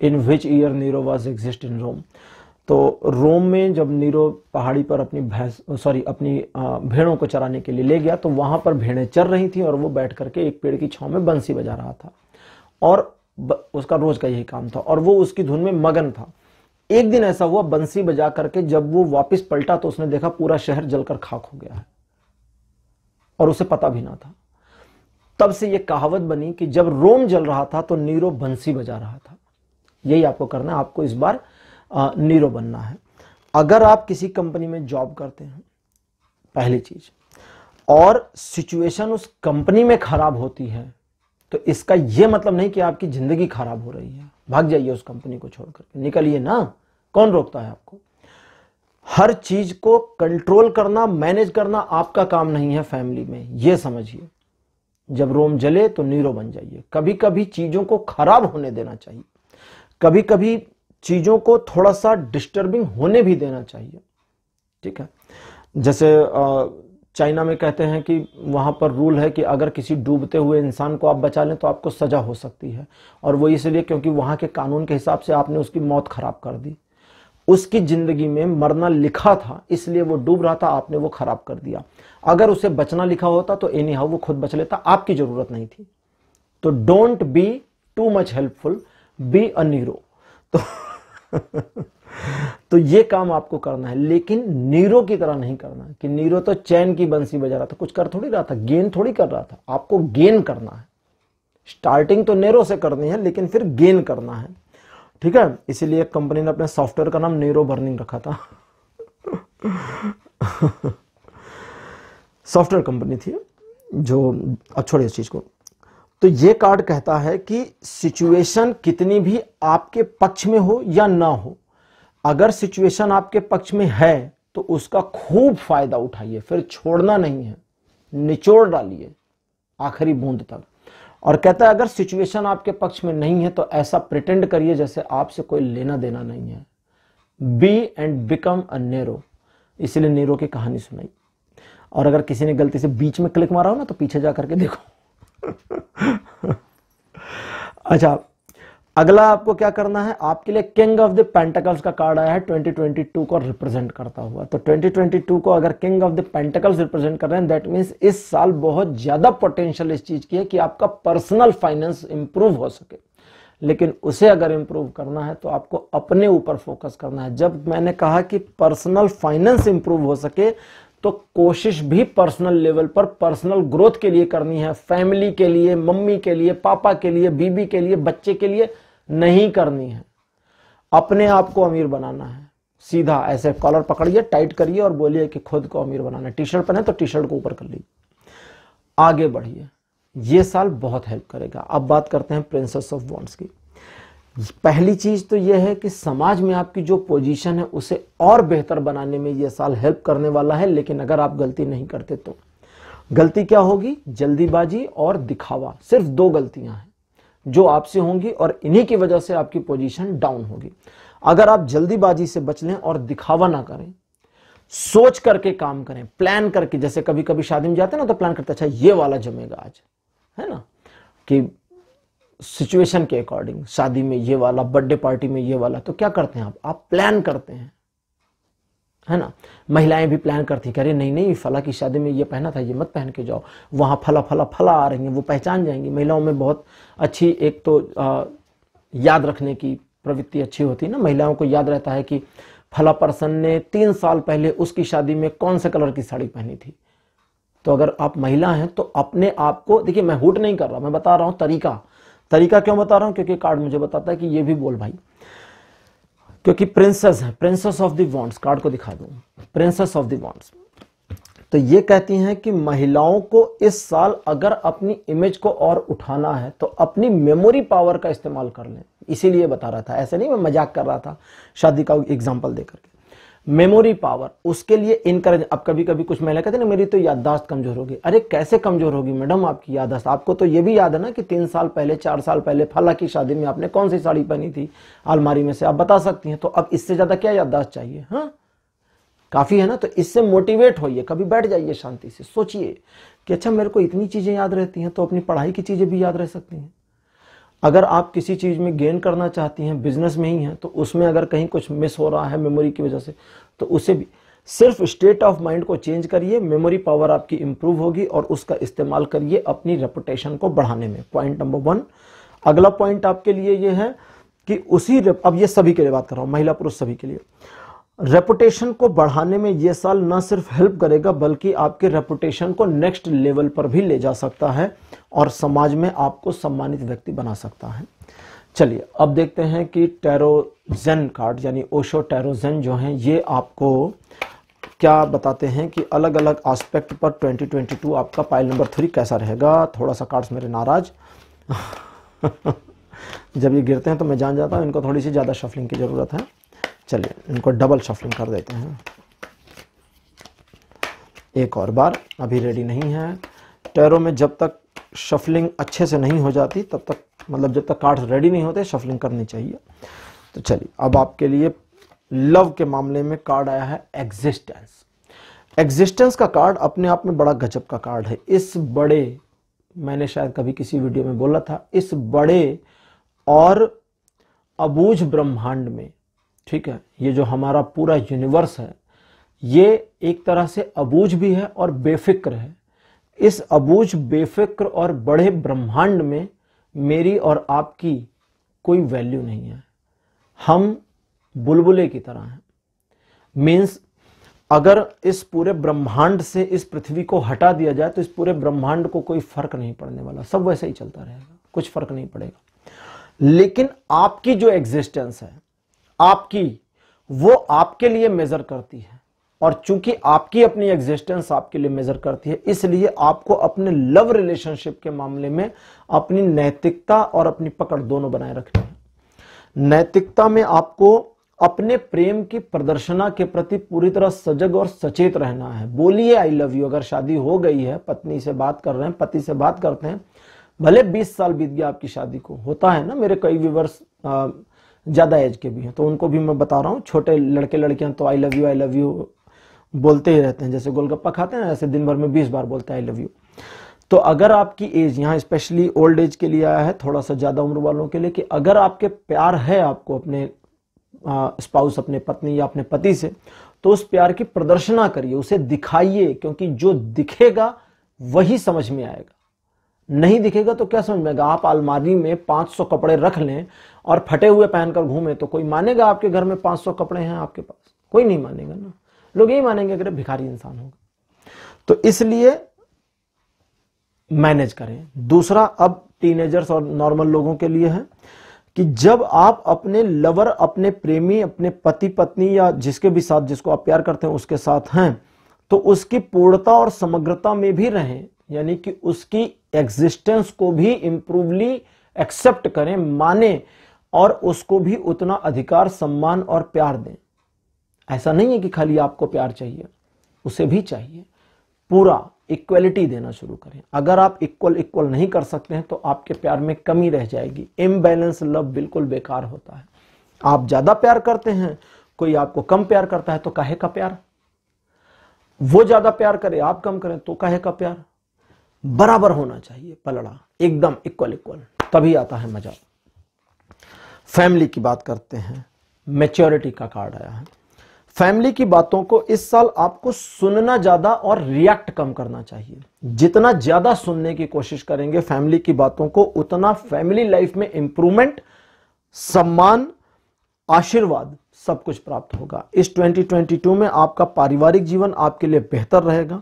in which year Nero was exist in Rome तो रोम में जब नीरो पहाड़ी पर अपनी भैंस सॉरी अपनी भेड़ों को चराने के लिए ले गया तो वहां पर भेड़ें चर रही थी और वो बैठ करके एक पेड़ की छाव में बंसी बजा रहा था और उसका रोज का यही काम था और वो उसकी धुन में मगन था एक दिन ऐसा हुआ बंसी बजा करके जब वो वापस पलटा तो उसने देखा पूरा शहर जलकर खाक हो गया है और उसे पता भी ना था तब से यह कहावत बनी कि जब रोम जल रहा था तो नीरो बंसी बजा रहा था यही आपको करना है आपको इस बार नीरो बनना है अगर आप किसी कंपनी में जॉब करते हैं पहली चीज और सिचुएशन उस कंपनी में खराब होती है तो इसका यह मतलब नहीं कि आपकी जिंदगी खराब हो रही है भाग जाइए उस कंपनी को छोड़कर निकलिए ना कौन रोकता है आपको हर चीज को कंट्रोल करना मैनेज करना आपका काम नहीं है फैमिली में यह समझिए जब रोम जले तो नीरो बन जाइए कभी कभी चीजों को खराब होने देना चाहिए कभी कभी चीज़ों को थोड़ा सा डिस्टर्बिंग होने भी देना चाहिए ठीक है जैसे चाइना में कहते हैं कि वहां पर रूल है कि अगर किसी डूबते हुए इंसान को आप बचा लें तो आपको सज़ा हो सकती है और वो इसलिए क्योंकि वहां के कानून के हिसाब से आपने उसकी मौत ख़राब कर दी उसकी ज़िंदगी में मरना लिखा था इसलिए वो डूब रहा था आपने वो ख़राब कर दिया अगर उसे बचना लिखा होता तो एनी हाउ वो खुद बच लेता आपकी ज़रूरत नहीं थी तो don't be too much helpful be a Nero तो तो ये काम आपको करना है लेकिन नीरो की तरह नहीं करना कि नीरो तो चैन की बंसी बजा रहा था कुछ कर थोड़ी रहा था गेन थोड़ी कर रहा था आपको गेन करना है स्टार्टिंग तो नेरो से करनी है लेकिन फिर गेन करना है ठीक है इसीलिए कंपनी ने अपने सॉफ्टवेयर का नाम नीरो बर्निंग रखा था सॉफ्टवेयर कंपनी थी जो अब अच्छा, छोड़िए इस चीज को तो ये कार्ड कहता है कि सिचुएशन कितनी भी आपके पक्ष में हो या ना हो अगर सिचुएशन आपके पक्ष में है तो उसका खूब फायदा उठाइए फिर छोड़ना नहीं है निचोड़ डालिए आखिरी बूंद तक और कहता है अगर सिचुएशन आपके पक्ष में नहीं है तो ऐसा प्रिटेंड करिए जैसे आपसे कोई लेना देना नहीं है be and become a Nero इसलिए नेरो की कहानी सुनाई और अगर किसी ने गलती से बीच में क्लिक मारा हो ना तो पीछे जा करके देखो अच्छा अगला आपको क्या करना है आपके लिए किंग ऑफ द पेंटेकल्स का कार्ड आया है 2022 को रिप्रेजेंट करता हुआ तो 2022 को अगर king of the pentacles represent कर रहे हैं दैट मींस इस साल बहुत ज्यादा पोटेंशियल इस चीज की है कि आपका पर्सनल फाइनेंस इंप्रूव हो सके लेकिन उसे अगर इंप्रूव करना है तो आपको अपने ऊपर फोकस करना है जब मैंने कहा कि पर्सनल फाइनेंस इंप्रूव हो सके तो कोशिश भी पर्सनल लेवल पर पर्सनल ग्रोथ के लिए करनी है फैमिली के लिए मम्मी के लिए पापा के लिए बीबी के लिए बच्चे के लिए नहीं करनी है अपने आप को अमीर बनाना है सीधा ऐसे कॉलर पकड़िए टाइट करिए और बोलिए कि खुद को अमीर बनाना है टी शर्ट पहने तो टी शर्ट को ऊपर कर लीजिए आगे बढ़िए ये साल बहुत हेल्प करेगा अब बात करते हैं प्रिंसेस ऑफ बॉन्ड्स की पहली चीज तो यह है कि समाज में आपकी जो पोजीशन है उसे और बेहतर बनाने में यह साल हेल्प करने वाला है लेकिन अगर आप गलती नहीं करते तो गलती क्या होगी जल्दीबाजी और दिखावा सिर्फ दो गलतियां हैं जो आपसे होंगी और इन्हीं की वजह से आपकी पोजीशन डाउन होगी अगर आप जल्दीबाजी से बच लें और दिखावा ना करें सोच करके काम करें प्लान करके जैसे कभी कभी शादी में जाते हैं ना तो प्लान करते अच्छा ये वाला जमेगा आज है ना कि सिचुएशन के अकॉर्डिंग शादी में ये वाला बर्थडे पार्टी में ये वाला तो क्या करते हैं आप आप प्लान करते हैं है ना महिलाएं भी प्लान करती कह रही नहीं नहीं फला की शादी में ये पहना था ये मत पहन के जाओ वहाँ फला फला फला आ रही हैं वो पहचान जाएंगी महिलाओं में बहुत अच्छी एक तो आ, याद रखने की प्रवृत्ति अच्छी होती है ना महिलाओं को याद रहता है कि फला पर्सन ने तीन साल पहले उसकी शादी में कौन से कलर की साड़ी पहनी थी तो अगर आप महिला हैं तो अपने आप को देखिए मैं हुट नहीं कर रहा मैं बता रहा हूँ तरीका तरीका क्यों बता रहा हूं क्योंकि कार्ड मुझे बताता है कि ये भी बोल भाई क्योंकि प्रिंसेस है princess of the wands card को दिखा दू प्रिंसेस ऑफ दॉन्ड्स वॉन्ट्स तो ये कहती हैं कि महिलाओं को इस साल अगर अपनी इमेज को और उठाना है तो अपनी मेमोरी पावर का इस्तेमाल कर लें इसीलिए बता रहा था ऐसे नहीं मैं मजाक कर रहा था शादी का एग्जाम्पल देकर के मेमोरी पावर उसके लिए इनकरेज अब कभी कभी कुछ महिला कहते हैं ना मेरी तो याददाश्त कमजोर होगी अरे कैसे कमजोर होगी मैडम आपकी याददाश्त आपको तो ये भी याद है ना कि तीन साल पहले चार साल पहले फला की शादी में आपने कौन सी साड़ी पहनी थी अलमारी में से आप बता सकती हैं तो अब इससे ज्यादा क्या याददाश्त चाहिए हाँ काफी है ना तो इससे मोटिवेट होइए कभी बैठ जाइए शांति से सोचिए कि अच्छा मेरे को इतनी चीजें याद रहती हैं तो अपनी पढ़ाई की चीजें भी याद रह सकती हैं अगर आप किसी चीज़ में गेन करना चाहती हैं बिजनेस में ही हैं तो उसमें अगर कहीं कुछ मिस हो रहा है मेमोरी की वजह से तो उसे भी सिर्फ स्टेट ऑफ माइंड को चेंज करिए मेमोरी पावर आपकी इंप्रूव होगी और उसका इस्तेमाल करिए अपनी रेपुटेशन को बढ़ाने में पॉइंट नंबर वन अगला पॉइंट आपके लिए ये है कि उसी अब ये सभी के लिए बात कर रहा हूँ महिला पुरुष सभी के लिए रेपुटेशन को बढ़ाने में ये साल ना सिर्फ हेल्प करेगा बल्कि आपके रेपुटेशन को नेक्स्ट लेवल पर भी ले जा सकता है और समाज में आपको सम्मानित व्यक्ति बना सकता है चलिए अब देखते हैं कि टेरोजेन कार्ड यानी ओशो टेरोजेन जो हैं ये आपको क्या बताते हैं कि अलग अलग आस्पेक्ट पर 2022 आपका पाइल नंबर थ्री कैसा रहेगा थोड़ा सा कार्ड्स मेरे नाराज जब ये गिरते हैं तो मैं जान जाता हूँ इनको थोड़ी सी ज़्यादा शफलिंग की ज़रूरत है चलिए इनको डबल शफलिंग कर देते हैं एक और बार अभी रेडी नहीं है टैरों में जब तक शफलिंग अच्छे से नहीं हो जाती तब तक मतलब जब तक कार्ड रेडी नहीं होते शफलिंग करनी चाहिए तो चलिए अब आपके लिए लव के मामले में कार्ड आया है एग्जिस्टेंस एग्जिस्टेंस का कार्ड अपने आप में बड़ा गजब का कार्ड है इस बड़े मैंने शायद कभी किसी वीडियो में बोला था इस बड़े और अबूझ ब्रह्मांड में ठीक है ये जो हमारा पूरा यूनिवर्स है ये एक तरह से अबूझ भी है और बेफिक्र है इस अबूझ बेफिक्र और बड़े ब्रह्मांड में मेरी और आपकी कोई वैल्यू नहीं है हम बुलबुले की तरह हैं मीन्स अगर इस पूरे ब्रह्मांड से इस पृथ्वी को हटा दिया जाए तो इस पूरे ब्रह्मांड को कोई फर्क नहीं पड़ने वाला सब वैसे ही चलता रहेगा कुछ फर्क नहीं पड़ेगा लेकिन आपकी जो एग्जिस्टेंस है आपकी वो आपके लिए मेजर करती है और चूंकि आपकी अपनी एग्जिस्टेंस आपके लिए मेजर करती है इसलिए आपको अपने लव रिलेशनशिप के मामले में अपनी नैतिकता और अपनी पकड़ दोनों बनाए रखनी है नैतिकता में आपको अपने प्रेम की प्रदर्शना के प्रति पूरी तरह सजग और सचेत रहना है बोलिए आई लव यू अगर शादी हो गई है पत्नी से बात कर रहे हैं पति से बात करते हैं भले 20 साल बीत गया आपकी शादी को होता है ना मेरे कई व्यूवर्स ज़्यादा एज के भी हैं तो उनको भी मैं बता रहा हूँ छोटे लड़के लड़कियाँ तो I love you I love you बोलते ही रहते हैं जैसे गोलगप्पा खाते हैं ऐसे दिन भर में बीस बार बोलते हैं आई लव यू तो अगर आपकी एज यहाँ स्पेशली ओल्ड एज के लिए आया है थोड़ा सा ज़्यादा उम्र वालों के लिए कि अगर आपके प्यार है आपको अपने स्पाउस अपने पत्नी या अपने पति से तो उस प्यार की प्रदर्शना करिए उसे दिखाइए क्योंकि जो दिखेगा वही समझ में आएगा नहीं दिखेगा तो क्या समझ में आएगा आप अलमारी में 500 कपड़े रख लें और फटे हुए पहनकर घूमे तो कोई मानेगा आपके घर में 500 कपड़े हैं आपके पास कोई नहीं मानेगा ना लोग यही मानेंगे अगर भिखारी इंसान होगा तो इसलिए मैनेज करें दूसरा अब टीनेजर्स और नॉर्मल लोगों के लिए है कि जब आप अपने लवर अपने प्रेमी अपने पति पत्नी या जिसके भी साथ जिसको आप प्यार करते हैं उसके साथ हैं तो उसकी पूर्णता और समग्रता में भी रहें यानी कि उसकी एग्जिस्टेंस को भी इंप्रूवली एक्सेप्ट करें माने और उसको भी उतना अधिकार सम्मान और प्यार दें ऐसा नहीं है कि खाली आपको प्यार चाहिए उसे भी चाहिए पूरा इक्वलिटी देना शुरू करें अगर आप इक्वल इक्वल नहीं कर सकते हैं तो आपके प्यार में कमी रह जाएगी इम्बैलेंस लव बिल्कुल बेकार होता है आप ज्यादा प्यार करते हैं कोई आपको कम प्यार करता है तो काहे का प्यार वो ज्यादा प्यार करे आप कम करें तो काहे का प्यार बराबर होना चाहिए पलड़ा एकदम इक्वल इक्वल तभी आता है मजा फैमिली की बात करते हैं मेच्योरिटी का कार्ड आया है फैमिली की बातों को इस साल आपको सुनना ज्यादा और रिएक्ट कम करना चाहिए जितना ज्यादा सुनने की कोशिश करेंगे फैमिली की बातों को उतना फैमिली लाइफ में इंप्रूवमेंट सम्मान आशीर्वाद सब कुछ प्राप्त होगा इस 2022 में आपका पारिवारिक जीवन आपके लिए बेहतर रहेगा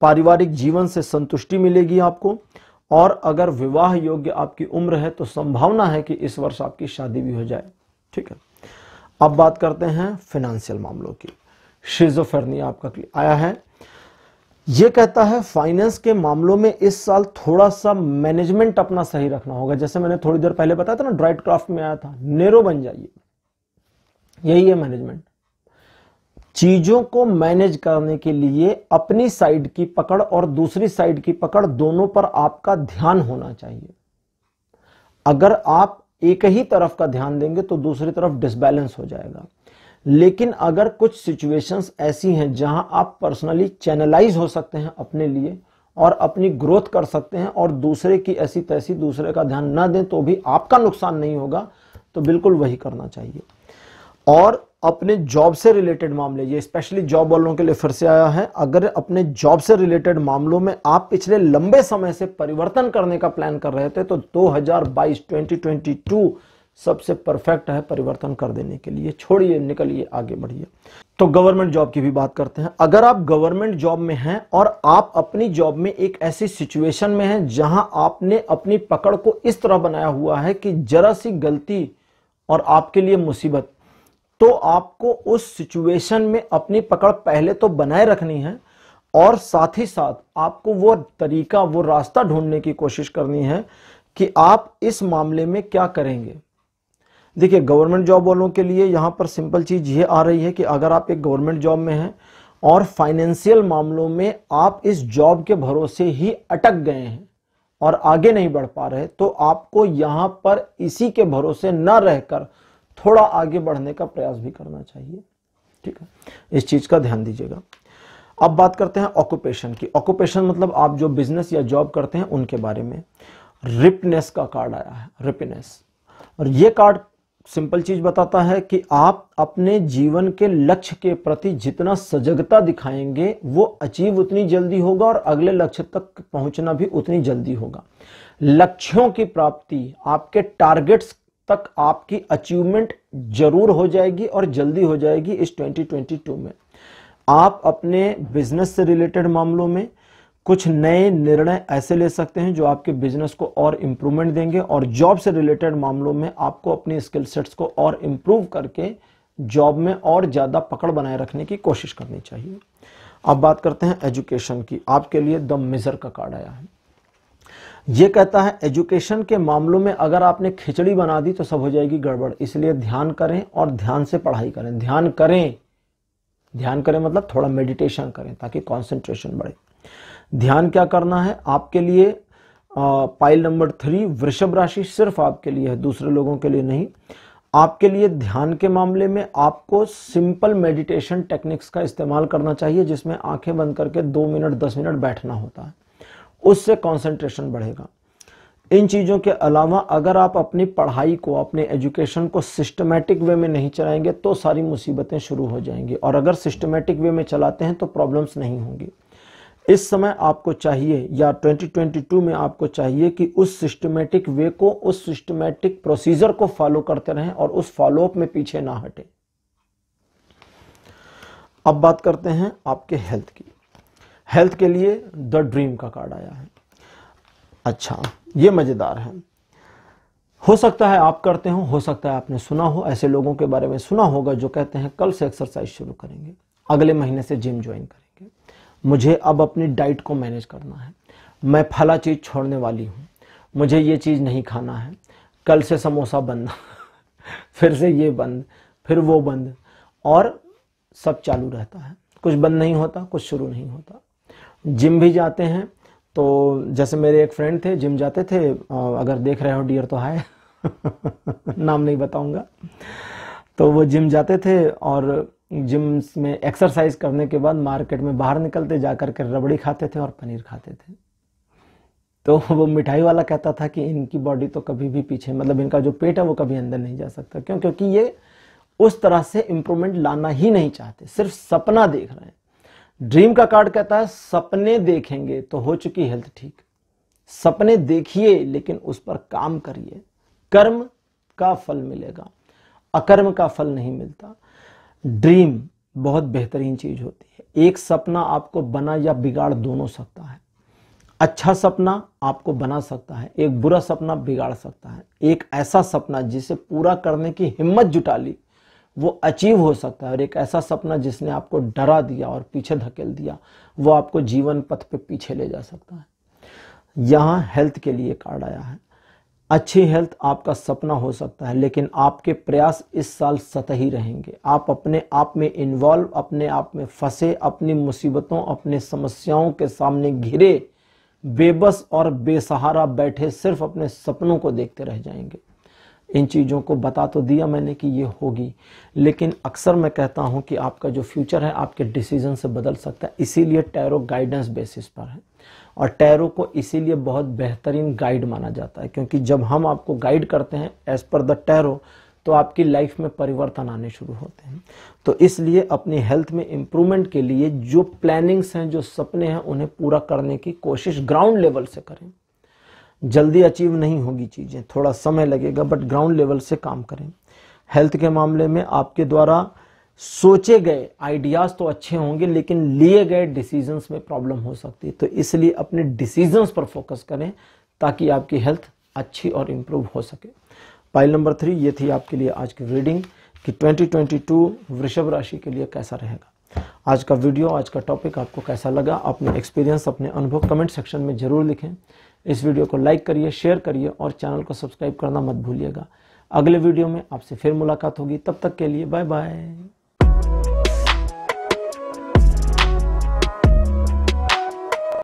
पारिवारिक जीवन से संतुष्टि मिलेगी आपको और अगर विवाह योग्य आपकी उम्र है तो संभावना है कि इस वर्ष आपकी शादी भी हो जाए ठीक है अब बात करते हैं फाइनेंशियल मामलों की शिजोफेरनिया आपका आया है यह कहता है फाइनेंस के मामलों में इस साल थोड़ा सा मैनेजमेंट अपना सही रखना होगा जैसे मैंने थोड़ी देर पहले बताया था ना ड्राइट क्राफ्ट में आया था नेरो बन जाइए यही है मैनेजमेंट चीजों को मैनेज करने के लिए अपनी साइड की पकड़ और दूसरी साइड की पकड़ दोनों पर आपका ध्यान होना चाहिए अगर आप एक ही तरफ का ध्यान देंगे तो दूसरी तरफ डिसबैलेंस हो जाएगा लेकिन अगर कुछ सिचुएशंस ऐसी हैं जहां आप पर्सनली चैनलाइज हो सकते हैं अपने लिए और अपनी ग्रोथ कर सकते हैं और दूसरे की ऐसी तैसी दूसरे का ध्यान ना दें तो भी आपका नुकसान नहीं होगा तो बिल्कुल वही करना चाहिए और अपने जॉब से रिलेटेड मामले ये स्पेशली जॉब वालों के लिए फिर से आया है अगर अपने जॉब से रिलेटेड मामलों में आप पिछले लंबे समय से परिवर्तन करने का प्लान कर रहे थे तो 2022 2022 सबसे परफेक्ट है परिवर्तन कर देने के लिए छोड़िए निकलिए आगे बढ़िए तो गवर्नमेंट जॉब की भी बात करते हैं अगर आप गवर्नमेंट जॉब में हैं और आप अपनी जॉब में एक ऐसी सिचुएशन में हैं जहां आपने अपनी पकड़ को इस तरह बनाया हुआ है कि जरा सी गलती और आपके लिए मुसीबत तो आपको उस सिचुएशन में अपनी पकड़ पहले तो बनाए रखनी है और साथ ही साथ आपको वो तरीका वो रास्ता ढूंढने की कोशिश करनी है कि आप इस मामले में क्या करेंगे देखिए गवर्नमेंट जॉब वालों के लिए यहां पर सिंपल चीज़ ये आ रही है कि अगर आप एक गवर्नमेंट जॉब में हैं और फाइनेंशियल मामलों में आप इस जॉब के भरोसे ही अटक गए हैं और आगे नहीं बढ़ पा रहे तो आपको यहां पर इसी के भरोसे न रहकर थोड़ा आगे बढ़ने का प्रयास भी करना चाहिए ठीक है इस चीज का ध्यान दीजिएगा अब बात करते हैं ऑक्यूपेशन की ऑक्यूपेशन मतलब आप जो बिजनेस या जॉब करते हैं उनके बारे में रिपनेस का कार्ड आया है रिपनेस और ये कार्ड सिंपल चीज बताता है कि आप अपने जीवन के लक्ष्य के प्रति जितना सजगता दिखाएंगे वो अचीव उतनी जल्दी होगा और अगले लक्ष्य तक पहुंचना भी उतनी जल्दी होगा लक्ष्यों की प्राप्ति आपके टारगेट्स तक आपकी अचीवमेंट जरूर हो जाएगी और जल्दी हो जाएगी इस 2022 में आप अपने बिजनेस से रिलेटेड मामलों में कुछ नए निर्णय ऐसे ले सकते हैं जो आपके बिजनेस को और इम्प्रूवमेंट देंगे और जॉब से रिलेटेड मामलों में आपको अपने स्किल सेट्स को और इम्प्रूव करके जॉब में और ज़्यादा पकड़ बनाए रखने की कोशिश करनी चाहिए अब बात करते हैं एजुकेशन की आपके लिए द मिजर का कार्ड आया है ये कहता है एजुकेशन के मामलों में अगर आपने खिचड़ी बना दी तो सब हो जाएगी गड़बड़ इसलिए ध्यान करें और ध्यान से पढ़ाई करें ध्यान करें ध्यान करें मतलब थोड़ा मेडिटेशन करें ताकि कॉन्सेंट्रेशन बढ़े ध्यान क्या करना है आपके लिए पाइल नंबर थ्री वृषभ राशि सिर्फ आपके लिए है दूसरे लोगों के लिए नहीं आपके लिए ध्यान के मामले में आपको सिंपल मेडिटेशन टेक्निक्स का इस्तेमाल करना चाहिए जिसमें आंखें बंद करके दो मिनट दस मिनट बैठना होता है उससे कॉन्सेंट्रेशन बढ़ेगा इन चीज़ों के अलावा अगर आप अपनी पढ़ाई को अपने एजुकेशन को सिस्टमेटिक वे में नहीं चलाएंगे तो सारी मुसीबतें शुरू हो जाएंगी और अगर सिस्टमेटिक वे में चलाते हैं तो प्रॉब्लम्स नहीं होंगी इस समय आपको चाहिए या 2022 में आपको चाहिए कि उस सिस्टमेटिक वे को उस सिस्टमेटिक प्रोसीजर को फॉलो करते रहें और उस फॉलोअप में पीछे ना हटें अब बात करते हैं आपके हेल्थ की हेल्थ के लिए द ड्रीम का कार्ड आया है अच्छा ये मज़ेदार है हो सकता है आप करते हो हो सकता है आपने सुना हो ऐसे लोगों के बारे में सुना होगा जो कहते हैं कल से एक्सरसाइज शुरू करेंगे अगले महीने से जिम ज्वाइन करेंगे मुझे अब अपनी डाइट को मैनेज करना है मैं फला चीज़ छोड़ने वाली हूं मुझे ये चीज़ नहीं खाना है कल से समोसा बंद फिर से ये बंद फिर वो बंद और सब चालू रहता है कुछ बंद नहीं होता कुछ शुरू नहीं होता जिम भी जाते हैं तो जैसे मेरे एक फ्रेंड थे जिम जाते थे अगर देख रहे हो डियर तो हाय नाम नहीं बताऊंगा तो वो जिम जाते थे और जिम में एक्सरसाइज करने के बाद मार्केट में बाहर निकलते जाकर के रबड़ी खाते थे और पनीर खाते थे तो वो मिठाई वाला कहता था कि इनकी बॉडी तो कभी भी पीछे मतलब इनका जो पेट है वो कभी अंदर नहीं जा सकता क्यों क्योंकि ये उस तरह से इम्प्रूवमेंट लाना ही नहीं चाहते सिर्फ सपना देख रहे हैं ड्रीम का कार्ड कहता है सपने देखेंगे तो हो चुकी हेल्थ ठीक सपने देखिए लेकिन उस पर काम करिए कर्म का फल मिलेगा अकर्म का फल नहीं मिलता ड्रीम बहुत बेहतरीन चीज होती है एक सपना आपको बना या बिगाड़ दोनों सकता है अच्छा सपना आपको बना सकता है एक बुरा सपना बिगाड़ सकता है एक ऐसा सपना जिसे पूरा करने की हिम्मत जुटा ली वो अचीव हो सकता है और एक ऐसा सपना जिसने आपको डरा दिया और पीछे धकेल दिया वो आपको जीवन पथ पे पीछे ले जा सकता है यहाँ हेल्थ के लिए कार्ड आया है अच्छी हेल्थ आपका सपना हो सकता है लेकिन आपके प्रयास इस साल सतही रहेंगे आप अपने आप में इन्वॉल्व अपने आप में फंसे अपनी मुसीबतों अपने समस्याओं के सामने घिरे बेबस और बेसहारा बैठे सिर्फ अपने सपनों को देखते रह जाएंगे इन चीज़ों को बता तो दिया मैंने कि ये होगी लेकिन अक्सर मैं कहता हूँ कि आपका जो फ्यूचर है आपके डिसीजन से बदल सकता है इसीलिए टैरो गाइडेंस बेसिस पर है और टैरो को इसीलिए बहुत बेहतरीन गाइड माना जाता है क्योंकि जब हम आपको गाइड करते हैं एज़ पर द टैरो तो आपकी लाइफ में परिवर्तन आने शुरू होते हैं तो इसलिए अपनी हेल्थ में इम्प्रूवमेंट के लिए जो प्लानिंग्स हैं जो सपने हैं उन्हें पूरा करने की कोशिश ग्राउंड लेवल से करें जल्दी अचीव नहीं होगी चीज़ें थोड़ा समय लगेगा बट ग्राउंड लेवल से काम करें हेल्थ के मामले में आपके द्वारा सोचे गए आइडियाज़ तो अच्छे होंगे लेकिन लिए गए डिसीजंस में प्रॉब्लम हो सकती है तो इसलिए अपने डिसीजंस पर फोकस करें ताकि आपकी हेल्थ अच्छी और इम्प्रूव हो सके पाइल नंबर थ्री ये थी आपके लिए आज की रीडिंग कि 2022 वृषभ राशि के लिए कैसा रहेगा आज का वीडियो आज का टॉपिक आपको कैसा लगा अपने एक्सपीरियंस अपने अनुभव कमेंट सेक्शन में ज़रूर लिखें इस वीडियो को लाइक करिए शेयर करिए और चैनल को सब्सक्राइब करना मत भूलिएगा अगले वीडियो में आपसे फिर मुलाकात होगी तब तक के लिए बाय बाय